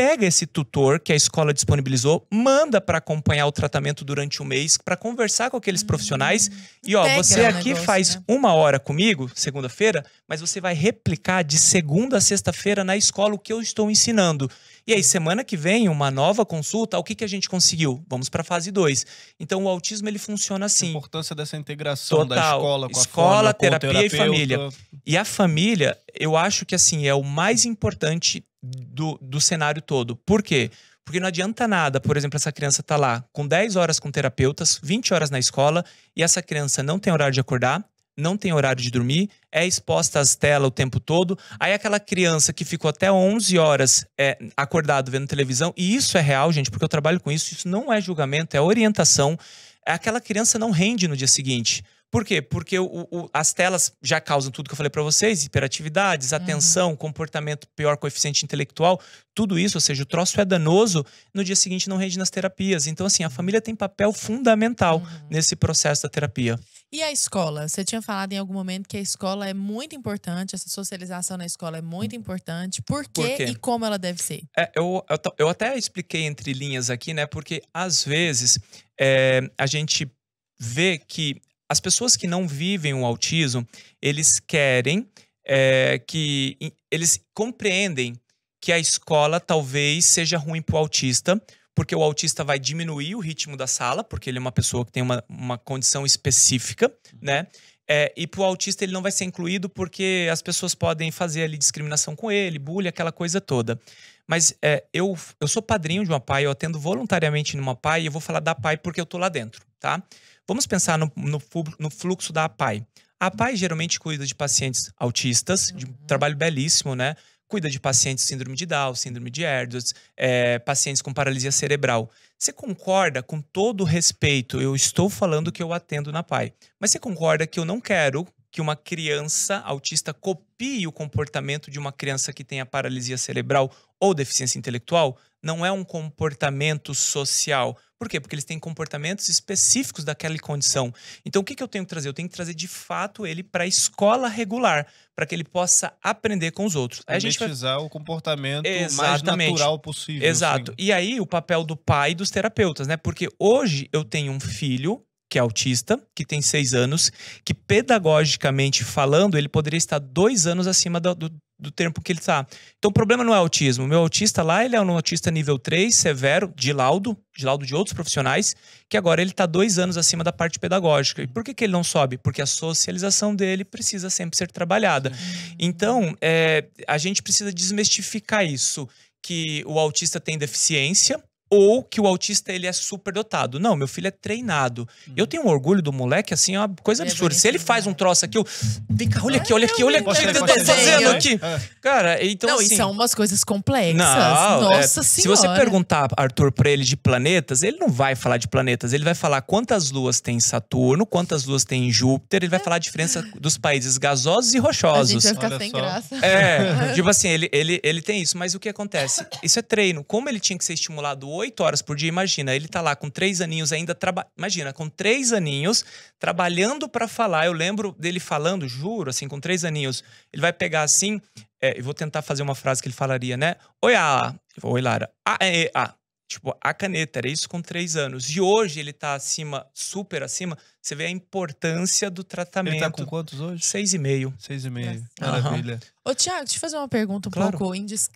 pega esse tutor que a escola disponibilizou, manda para acompanhar o tratamento durante um mês, para conversar com aqueles hum, profissionais. E ó, você aqui negócio, faz né? uma hora comigo, segunda-feira, mas você vai replicar de segunda a sexta-feira na escola o que eu estou ensinando. E aí, semana que vem, uma nova consulta, o que, que a gente conseguiu? Vamos para a fase 2. Então, o autismo ele funciona assim. A importância dessa integração Total. da escola com escola, a escola, terapia e família. E a família, eu acho que assim é o mais importante do, do cenário todo. Por quê? Porque não adianta nada, por exemplo, essa criança tá lá com 10 horas com terapeutas, 20 horas na escola, e essa criança não tem horário de acordar, não tem horário de dormir, é exposta às telas o tempo todo. Aí aquela criança que ficou até 11 horas é, acordado vendo televisão, e isso é real, gente, porque eu trabalho com isso, isso não é julgamento, é orientação. É aquela criança não rende no dia seguinte. Por quê? Porque o, o, as telas já causam tudo que eu falei para vocês: hiperatividades uhum. atenção uhum. comportamento pior, coeficiente intelectual, tudo isso, ou seja, o troço é danoso, no dia seguinte não rende nas terapias. Então, assim, a uhum. família tem papel fundamental uhum. nesse processo da terapia. E a escola? Você tinha falado em algum momento que a escola é muito importante, essa socialização na escola é muito importante. Por quê, Por quê? e como ela deve ser? É, eu, eu, eu, até expliquei entre linhas aqui, né? Porque às vezes é, a gente vê que as pessoas que não vivem o autismo, eles querem é, que eles compreendem que a escola talvez seja ruim para o autista, porque o autista vai diminuir o ritmo da sala, porque ele é uma pessoa que tem uma, uma condição específica, uhum. né? É, e para o autista ele não vai ser incluído porque as pessoas podem fazer ali discriminação com ele, bullying, aquela coisa toda. Mas é, eu, eu sou padrinho de uma PAI, eu atendo voluntariamente numa PAI e eu vou falar da PAI porque eu tô lá dentro, tá? Vamos pensar no, no, no fluxo da APAI. A APAI geralmente cuida de pacientes autistas, uhum. de um trabalho belíssimo, né? Cuida de pacientes com síndrome de Down, síndrome de Erdos, é, eh, pacientes com paralisia cerebral. Você concorda com todo respeito? Eu estou falando que eu atendo na PAI, mas você concorda que eu não quero que uma criança autista copie o comportamento de uma criança que tenha paralisia cerebral ou deficiência intelectual? Não é um comportamento social por quê? Porque eles têm comportamentos específicos daquela condição. Então, o que, que eu tenho que trazer? Eu tenho que trazer de fato ele para a escola regular, para que ele possa aprender com os outros. Aí a gente vai... o comportamento Exatamente. mais natural possível. Exato. Assim. E aí, o papel do pai e dos terapeutas, né? Porque hoje eu tenho um filho que é autista, que tem seis anos, que pedagogicamente falando, ele poderia estar dois anos acima do, do do tempo que ele está. Ah, então o problema não é autismo. O meu autista lá, ele é um autista nível 3, severo, de laudo, de laudo de outros profissionais, que agora ele está dois anos acima da parte pedagógica. E por que, que ele não sobe? Porque a socialização dele precisa sempre ser trabalhada. Uhum. Então, é, a gente precisa desmistificar isso, que o autista tem deficiência, ou que o autista ele é superdotado. Não, meu filho é treinado. Hum. Eu tenho um orgulho do moleque, assim, é uma coisa é absurda. Se ele faz né? um troço aqui, eu. Vem cá, olha aqui, olha aqui, olha aqui, olha tá né? aqui, tá fazendo aqui. Cara, então. Não, assim, e são umas coisas complexas. Não, é, Nossa é, senhora. Se você perguntar, Arthur, pra ele de planetas, ele não vai falar de planetas. Ele vai falar quantas luas tem em Saturno, quantas luas tem em Júpiter. Ele vai falar a diferença dos países gasosos e rochosos. A gente vai ficar sem graça. É, tipo assim, ele, ele, ele tem isso. Mas o que acontece? Isso é treino. Como ele tinha que ser estimulado hoje, oito horas por dia, imagina, ele tá lá com três aninhos ainda, imagina, com três aninhos, trabalhando para falar. Eu lembro dele falando, juro, assim, com três aninhos. Ele vai pegar assim, é, eu vou tentar fazer uma frase que ele falaria, né? Oi, a, oi Lara. A, e, a. Tipo, a caneta, era isso com três anos. E hoje ele tá acima, super acima. Você vê a importância do tratamento. Ele tá com quantos hoje? Seis e meio. Seis e meio. Maravilha. Uhum. Ô, Tiago, deixa eu fazer uma pergunta um claro. pouco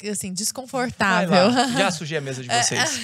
assim, desconfortável. Já sujei a mesa de vocês.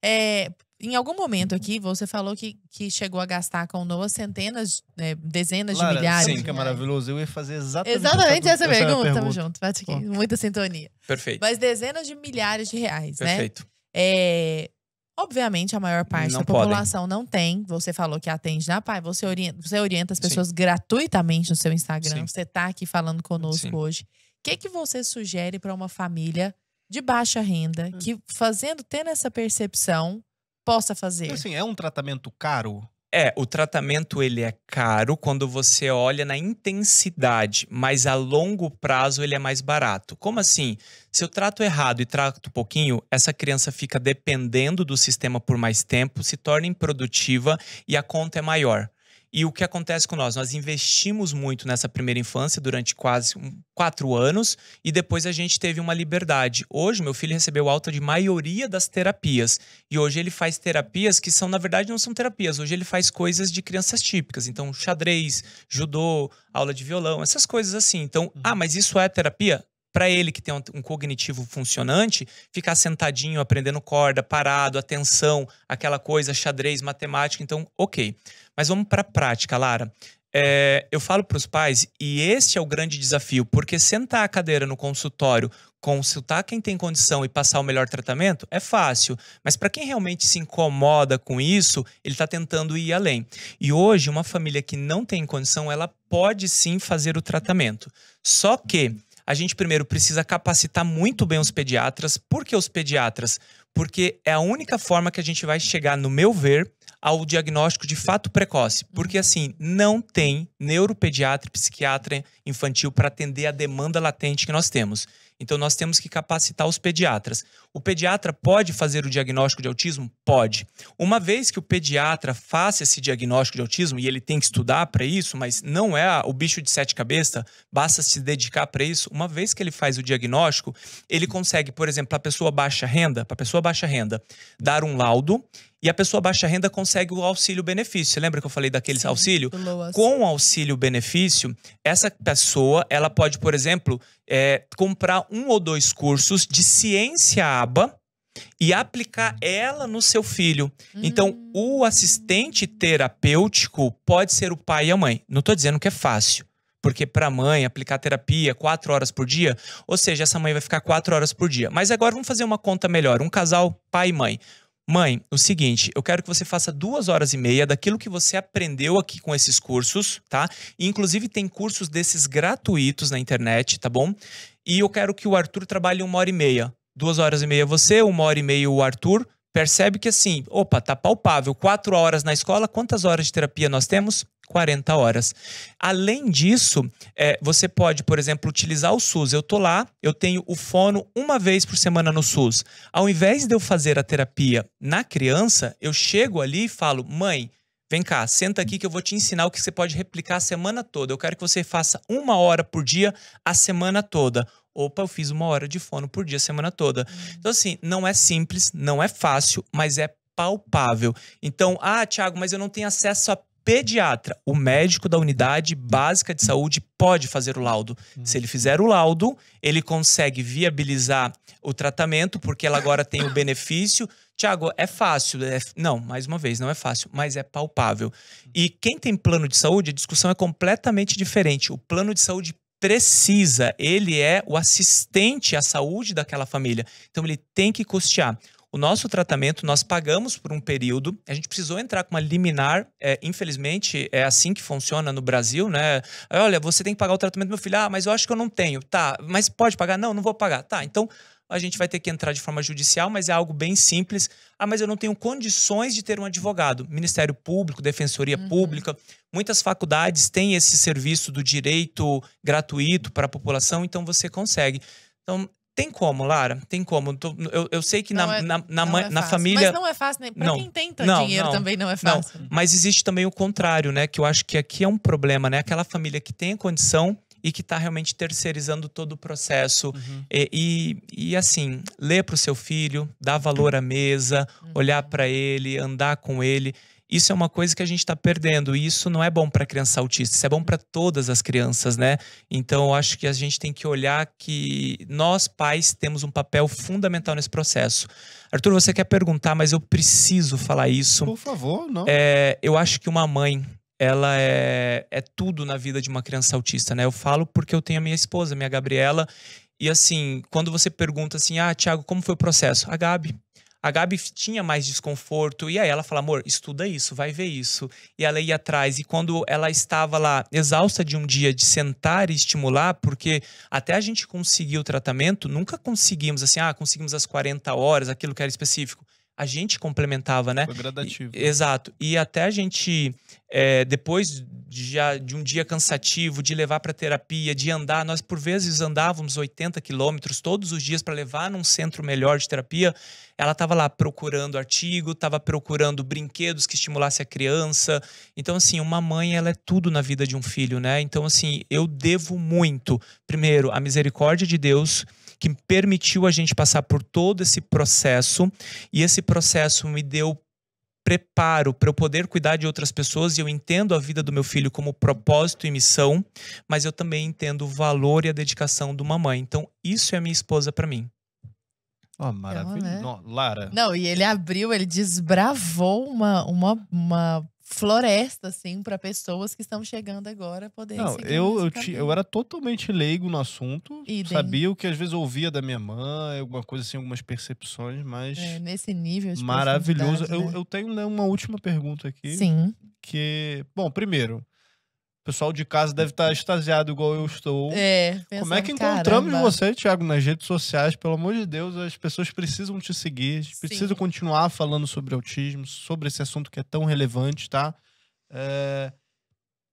é, em algum momento aqui, você falou que, que chegou a gastar com Noah centenas, né, dezenas Lara, de milhares. Sim, que é maravilhoso. Eu ia fazer exatamente, exatamente essa, essa pergunta. pergunta. Tamo junto, bate aqui. Muita sintonia. Perfeito. Mas dezenas de milhares de reais, Perfeito. né? Perfeito. É, Obviamente, a maior parte não da população podem. não tem. Você falou que atende na PAI. Você orienta, você orienta as pessoas Sim. gratuitamente no seu Instagram. Sim. Você está aqui falando conosco Sim. hoje. O que, que você sugere para uma família de baixa renda hum. que, fazendo, tendo essa percepção, possa fazer? Assim, é um tratamento caro? É, o tratamento ele é caro quando você olha na intensidade, mas a longo prazo ele é mais barato. Como assim? Se eu trato errado e trato pouquinho, essa criança fica dependendo do sistema por mais tempo, se torna improdutiva e a conta é maior. E o que acontece com nós? Nós investimos muito nessa primeira infância durante quase quatro anos e depois a gente teve uma liberdade. Hoje, meu filho recebeu alta de maioria das terapias. E hoje ele faz terapias que são, na verdade, não são terapias. Hoje ele faz coisas de crianças típicas. Então, xadrez, judô, aula de violão, essas coisas assim. Então, uhum. ah, mas isso é terapia? para ele que tem um, cognitivo funcionante, ficar sentadinho, aprendendo corda, parado, atenção, aquela coisa, xadrez, matemática. Então, ok. Mas vamos para a prática, Lara. É, eu falo para os pais, e esse é o grande desafio, porque sentar a cadeira no consultório, consultar quem tem condição e passar o melhor tratamento é fácil, mas para quem realmente se incomoda com isso, ele está tentando ir além. E hoje, uma família que não tem condição, ela pode sim fazer o tratamento. Só que a gente primeiro precisa capacitar muito bem os pediatras. Por que os pediatras? Porque é a única forma que a gente vai chegar, no meu ver, ao diagnóstico de fato precoce, porque uhum. assim, não tem neuropediatra e psiquiatra infantil para atender a demanda latente que nós temos. Então nós temos que capacitar os pediatras. O pediatra pode fazer o diagnóstico de autismo? Pode. Uma vez que o pediatra faça esse diagnóstico de autismo e ele tem que estudar para isso, mas não é o bicho de sete cabeças, basta se dedicar para isso. Uma vez que ele faz o diagnóstico, ele consegue, por exemplo, para a pessoa baixa renda, para a pessoa baixa renda, dar um laudo e a pessoa baixa renda consegue o auxílio-benefício. Você lembra que eu falei daquele Sim, auxílio? Com o auxílio-benefício, essa pessoa, ela pode, por exemplo, é, comprar um ou dois cursos de ciência aba e aplicar ela no seu filho. Então, hum. Então, o assistente terapêutico pode ser o pai e a mãe. Não estou dizendo que é fácil, porque para a mãe aplicar terapia quatro horas por dia, ou seja, essa mãe vai ficar quatro horas por dia. Mas agora vamos fazer uma conta melhor: um casal pai e mãe. Mãe, o seguinte, eu quero que você faça duas horas e meia daquilo que você aprendeu aqui com esses cursos, tá? inclusive, tem cursos desses gratuitos na internet, tá bom? E eu quero que o Arthur trabalhe uma hora e meia. Duas horas e meia você, uma hora e meia o Arthur, percebe que assim, opa, tá palpável. Quatro horas na escola, quantas horas de terapia nós temos? 40 horas. Além disso, é, você pode, por exemplo, utilizar o SUS. Eu tô lá, eu tenho o fono uma vez por semana no SUS. Ao invés de eu fazer a terapia na criança, eu chego ali e falo, mãe, Vem cá, senta aqui que eu vou te ensinar o que você pode replicar a semana toda. Eu quero que você faça uma hora por dia a semana toda. Opa, eu fiz uma hora de fono por dia, semana toda. Uhum. Então, assim, não é simples, não é fácil, mas é palpável. Então, ah, Thiago, mas eu não tenho acesso a pediatra. O médico da unidade básica de saúde pode fazer o laudo. Uhum. Se ele fizer o laudo, ele consegue viabilizar o tratamento, porque ela agora tem o benefício. Tiago, é fácil. É... Não, mais uma vez, não é fácil, mas é palpável. Uhum. E quem tem plano de saúde, a discussão é completamente diferente. O plano de saúde precisa, ele é o assistente à saúde daquela família. Então ele tem que custear. O nosso tratamento nós pagamos por um período. A gente precisou entrar com uma liminar. É, infelizmente é assim que funciona no Brasil, né? Olha, você tem que pagar o tratamento do meu filho. Ah, mas eu acho que eu não tenho. Tá, mas pode pagar? Não, não vou pagar. Tá, então a gente vai ter que entrar de forma judicial, mas é algo bem simples. Ah, mas eu não tenho condições de ter um advogado. Ministério Público, Defensoria uhum. Pública, muitas faculdades têm esse serviço do direito gratuito para a população, então você consegue. Então, tem como, Lara? Tem como. Eu, eu sei que na, é, na, na, mãe, é na, família. Mas não é fácil, né? Pra não, quem tenta não, dinheiro não, também não é fácil. Não. Né? Mas existe também o contrário, né? Que eu acho que aqui é um problema, né? Aquela família que tem a condição e que está realmente terceirizando todo o processo. Uhum. E, e, e, assim, ler para o seu filho, dar valor à mesa, uhum. olhar para ele, andar com ele. Isso é uma coisa que a gente está perdendo e isso não é bom para criança autista, isso é bom para todas as crianças, né? Então eu acho que a gente tem que olhar que nós pais temos um papel fundamental nesse processo. Arthur, você quer perguntar, mas eu preciso falar isso. Por favor, não. É, eu acho que uma mãe ela é, é tudo na vida de uma criança autista, né? Eu falo porque eu tenho a minha esposa, minha Gabriela, e assim, quando você pergunta assim, ah, Tiago, como foi o processo? A Gabi. A Gabi tinha mais desconforto, e aí ela fala, amor, estuda isso, vai ver isso. E ela ia atrás, e quando ela estava lá, exausta de um dia de sentar e estimular, porque até a gente conseguir o tratamento, nunca conseguimos assim, ah, conseguimos as 40 horas, aquilo que era específico a gente complementava, né? Foi gradativo. E, né? exato. E até a gente, é, depois de, de, um dia cansativo, de levar para terapia, de andar, nós por vezes andávamos 80 quilômetros todos os dias para levar num centro melhor de terapia. Ela estava lá procurando artigo, estava procurando brinquedos que estimulasse a criança. Então, assim, uma mãe, ela é tudo na vida de um filho, né? Então, assim, eu devo muito, primeiro, a misericórdia de Deus que permitiu a gente passar por todo esse processo e esse processo me deu preparo para eu poder cuidar de outras pessoas e eu entendo a vida do meu filho como propósito e missão, mas eu também entendo o valor e a dedicação de uma mãe. Então, isso é minha esposa para mim. Ó, oh, maravilha. né? Lara. Não, e ele abriu, ele desbravou uma, uma, uma floresta, assim, para pessoas que estão chegando agora poder Não, eu, eu, te, eu, era totalmente leigo no assunto. Idem. Sabia o que às vezes ouvia da minha mãe, alguma coisa assim, algumas percepções, mas. É, nesse nível de Maravilhoso. Né? Eu, eu tenho né, uma última pergunta aqui. Sim. Que, bom, primeiro, o pessoal de casa deve estar extasiado igual eu estou. É, pensando, Como é que encontramos caramba. você, Thiago, nas redes sociais? Pelo amor de Deus, as pessoas precisam te seguir, precisam continuar falando sobre autismo, sobre esse assunto que é tão relevante, tá? É...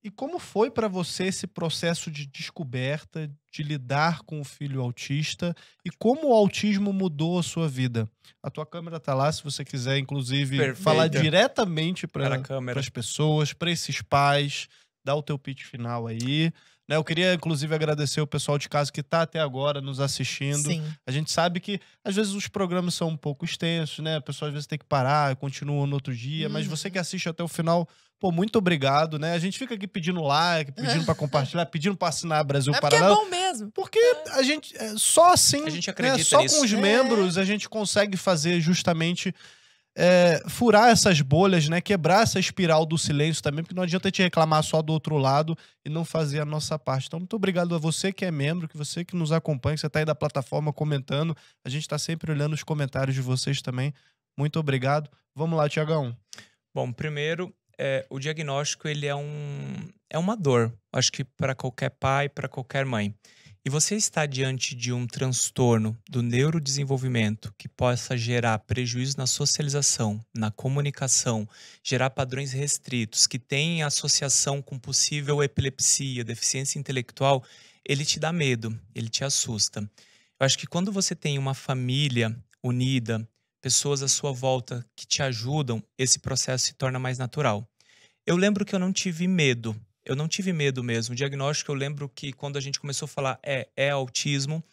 E como foi para você esse processo de descoberta, de lidar com o filho autista e como o autismo mudou a sua vida? A tua câmera está lá, se você quiser, inclusive, Perfeita. falar diretamente para as pessoas, para esses pais, dá o teu pitch final aí. Né? Eu queria, inclusive, agradecer o pessoal de casa que está até agora nos assistindo. Sim. A gente sabe que, às vezes, os programas são um pouco extensos, né? A pessoa, às vezes, tem que parar, continua no outro dia. Uhum. Mas você que uhum. assiste até o final, pô, muito obrigado, né? A gente fica aqui pedindo like, pedindo para compartilhar, pedindo para assinar Brasil é, é Paralelo. É bom mesmo. Porque é. a gente, é, só assim, a gente né? acredita né? só nisso. com os é. membros, a gente consegue fazer justamente é, furar essas bolhas, né? Quebrar essa espiral do silêncio também, porque não adianta te reclamar só do outro lado e não fazer a nossa parte. Então, muito obrigado a você que é membro, que você que nos acompanha, que você está aí da plataforma comentando. A gente está sempre olhando os comentários de vocês também. Muito obrigado. Vamos lá, Tiagão. Bom, primeiro, é, o diagnóstico ele é um é uma dor. Acho que para qualquer pai, para qualquer mãe e você está diante de um transtorno do neurodesenvolvimento que possa gerar prejuízo na socialização, na comunicação, gerar padrões restritos, que tem associação com possível epilepsia, deficiência intelectual, ele te dá medo, ele te assusta. Eu acho que quando você tem uma família unida, pessoas à sua volta que te ajudam, esse processo se torna mais natural. Eu lembro que eu não tive medo eu não tive medo mesmo. O diagnóstico, eu lembro que quando a gente começou a falar é, é autismo,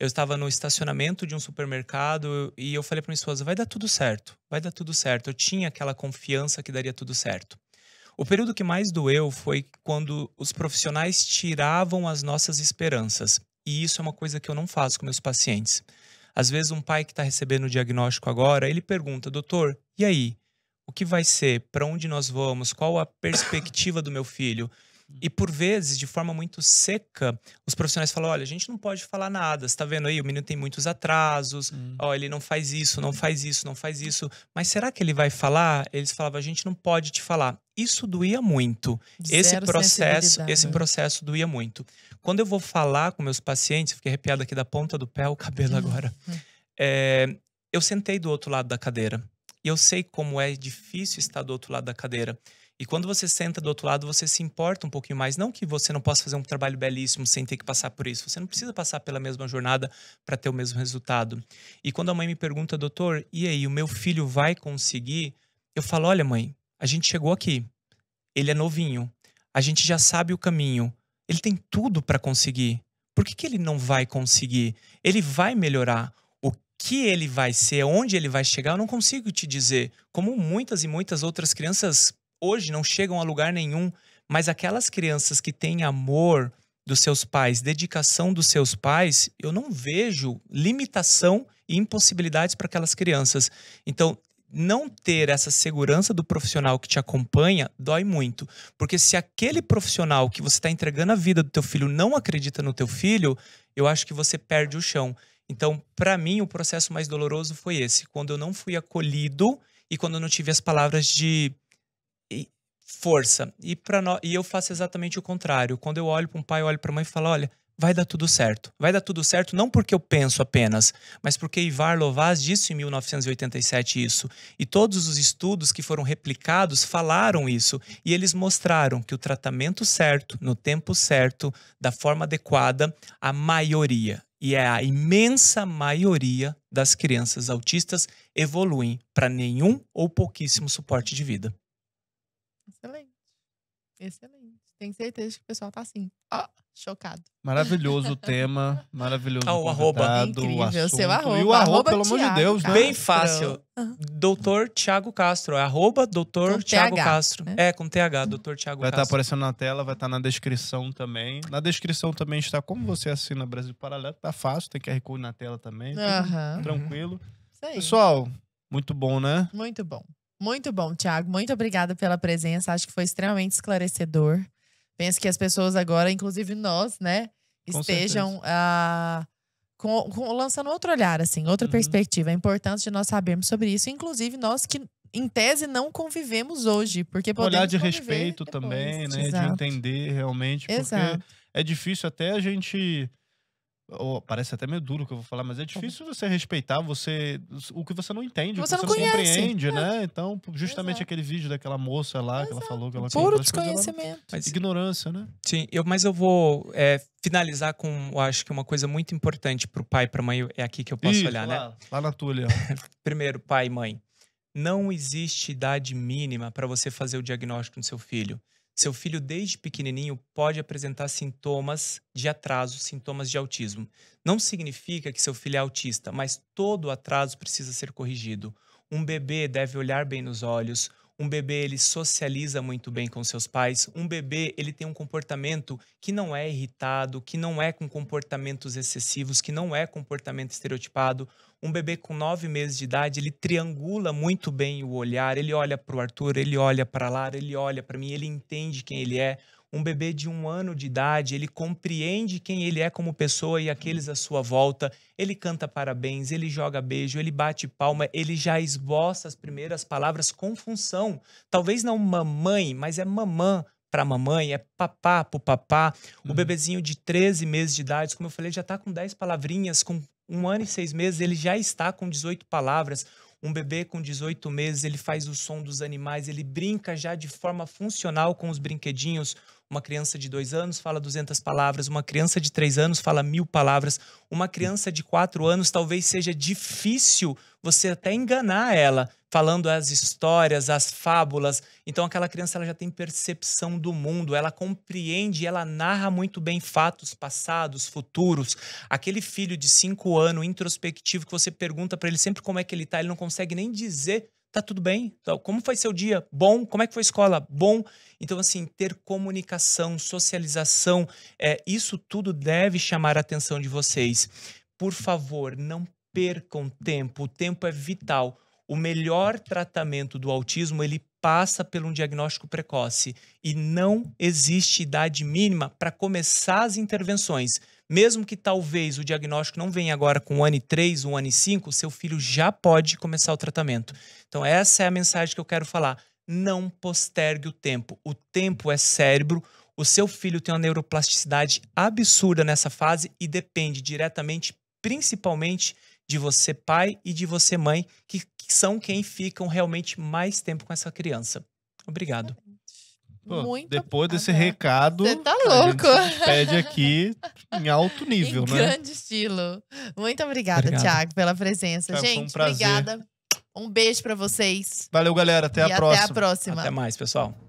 eu estava no estacionamento de um supermercado e eu falei para minha esposa: vai dar tudo certo, vai dar tudo certo. Eu tinha aquela confiança que daria tudo certo. O período que mais doeu foi quando os profissionais tiravam as nossas esperanças. E isso é uma coisa que eu não faço com meus pacientes. Às vezes, um pai que está recebendo o diagnóstico agora, ele pergunta: doutor, e aí? o que vai ser, para onde nós vamos, qual a perspectiva do meu filho. Uhum. E por vezes, de forma muito seca, os profissionais falam: olha, a gente não pode falar nada, você tá vendo aí? O menino tem muitos atrasos, hum. ó, ele não faz isso, não faz isso, não faz isso. Mas será que ele vai falar? Eles falavam: a gente não pode te falar. Isso doía muito. Zero esse processo, esse processo doía muito. Quando eu vou falar com meus pacientes, fiquei arrepiado aqui da ponta do pé, o cabelo uhum. agora. É, eu sentei do outro lado da cadeira. E eu sei como é difícil estar do outro lado da cadeira. E quando você senta do outro lado, você se importa um pouquinho mais. Não que você não possa fazer um trabalho belíssimo sem ter que passar por isso. Você não precisa passar pela mesma jornada para ter o mesmo resultado. E quando a mãe me pergunta, doutor, e aí, o meu filho vai conseguir? Eu falo, olha, mãe, a gente chegou aqui. Ele é novinho. A gente já sabe o caminho. Ele tem tudo para conseguir. Por que, que ele não vai conseguir? Ele vai melhorar que ele vai ser, onde ele vai chegar, eu não consigo te dizer. Como muitas e muitas outras crianças hoje não chegam a lugar nenhum, mas aquelas crianças que têm amor dos seus pais, dedicação dos seus pais, eu não vejo limitação e impossibilidades para aquelas crianças. Então, não ter essa segurança do profissional que te acompanha dói muito. Porque se aquele profissional que você está entregando a vida do teu filho não acredita no teu filho, eu acho que você perde o chão. Então, para mim, o processo mais doloroso foi esse, quando eu não fui acolhido e quando eu não tive as palavras de força. E, pra no... e eu faço exatamente o contrário. Quando eu olho para um pai, olho para mãe e falo: olha, vai dar tudo certo. Vai dar tudo certo não porque eu penso apenas, mas porque Ivar Lovaz disse em 1987 isso. E todos os estudos que foram replicados falaram isso. E eles mostraram que o tratamento certo, no tempo certo, da forma adequada, a maioria, e é a imensa maioria das crianças autistas evoluem para nenhum ou pouquíssimo suporte de vida. Excelente. Excelente. Tenho certeza que o pessoal tá assim. Ó. Oh. Chocado. Maravilhoso o tema, maravilhoso ah, o arroba. Incrível, seu arroba. E o arroba, arroba pelo amor de Deus, né? Castro. Bem fácil. Doutor Tiago Castro. É arroba doutor Tiago Castro. Né? É, com TH, doutor Tiago tá Castro. Vai estar aparecendo na tela, vai estar tá na descrição também. Na descrição também está como você assina Brasil Paralelo. Tá fácil, tem QR Code na tela também. Uhum. Tranquilo. Isso aí. Pessoal, muito bom, né? Muito bom. Muito bom, Tiago. Muito obrigada pela presença. Acho que foi extremamente esclarecedor. Penso que as pessoas agora, inclusive nós, né, estejam a, ah, com, com, lançando outro olhar, assim, outra uhum. perspectiva. É importante de nós sabermos sobre isso, inclusive nós que, em tese, não convivemos hoje. porque podemos Olhar de respeito depois, também, né? Exato. De entender realmente, Exato. porque é difícil até a gente Oh, parece até meio duro o que eu vou falar, mas é difícil você respeitar você o que você não entende, você o que você não, não compreende, né? é. né? Então, justamente Exato. aquele vídeo daquela moça lá Exato. que ela falou que ela Puro tipo, desconhecimento. Ela... Ignorância, né? Sim, eu, mas eu vou é, finalizar com, eu acho que uma coisa muito importante pro pai e pra mãe, é aqui que eu posso Isso, olhar, né? lá, né? Lá na tua, Primeiro, pai e mãe, não existe idade mínima para você fazer o diagnóstico no seu filho. Seu filho, desde pequenininho, pode apresentar sintomas de atraso, sintomas de autismo. Não significa que seu filho é autista, mas todo atraso precisa ser corrigido. Um bebê deve olhar bem nos olhos, um bebê ele socializa muito bem com seus pais. Um bebê ele tem um comportamento que não é irritado, que não é com comportamentos excessivos, que não é comportamento estereotipado. Um bebê com nove meses de idade ele triangula muito bem o olhar. Ele olha para o Arthur, ele olha para Lara, ele olha para mim, ele entende quem ele é um bebê de um ano de idade, ele compreende quem ele é como pessoa e aqueles à sua volta. Ele canta parabéns, ele joga beijo, ele bate palma, ele já esboça as primeiras palavras com função. Talvez não mamãe, mas é mamã para mamãe, é papá pro papá. O uhum. bebezinho de 13 meses de idade, como eu falei, já está com 10 palavrinhas, com um ano e seis meses, ele já está com 18 palavras. Um bebê com 18 meses, ele faz o som dos animais, ele brinca já de forma funcional com os brinquedinhos. Uma criança de 2 anos fala 200 palavras, uma criança de 3 anos fala mil palavras, uma criança de 4 anos talvez seja difícil você até enganar ela, falando as histórias, as fábulas. Então aquela criança ela já tem percepção do mundo, ela compreende, ela narra muito bem fatos passados, futuros. Aquele filho de cinco anos introspectivo que você pergunta para ele sempre como é que ele está, ele não consegue nem dizer tá tudo bem? Tá, como foi seu dia? Bom. Como é que foi a escola? Bom. Então, assim, ter comunicação, socialização, é, isso tudo deve chamar a atenção de vocês. Por favor, não percam tempo. O tempo é vital o melhor tratamento do autismo ele passa pelo um diagnóstico precoce e não existe idade mínima para começar as intervenções. Mesmo que talvez o diagnóstico não venha agora com um ano e três, um ano e cinco, seu filho já pode começar o tratamento. Então essa é a mensagem que eu quero falar. Não postergue o tempo. O tempo é cérebro. O seu filho tem uma neuroplasticidade absurda nessa fase e depende diretamente, principalmente, de você pai e de você mãe, que, que são quem ficam realmente mais tempo com essa criança. Obrigado. Pô, Muito depois desse recado, Você tá louco. pede aqui em alto nível, em né? Grande estilo. Muito obrigada, Tiago, Thiago, pela presença. Thiago, Gente, um obrigada. Um beijo para vocês. Valeu, galera. Até e a próxima. Até a próxima. Até mais, pessoal.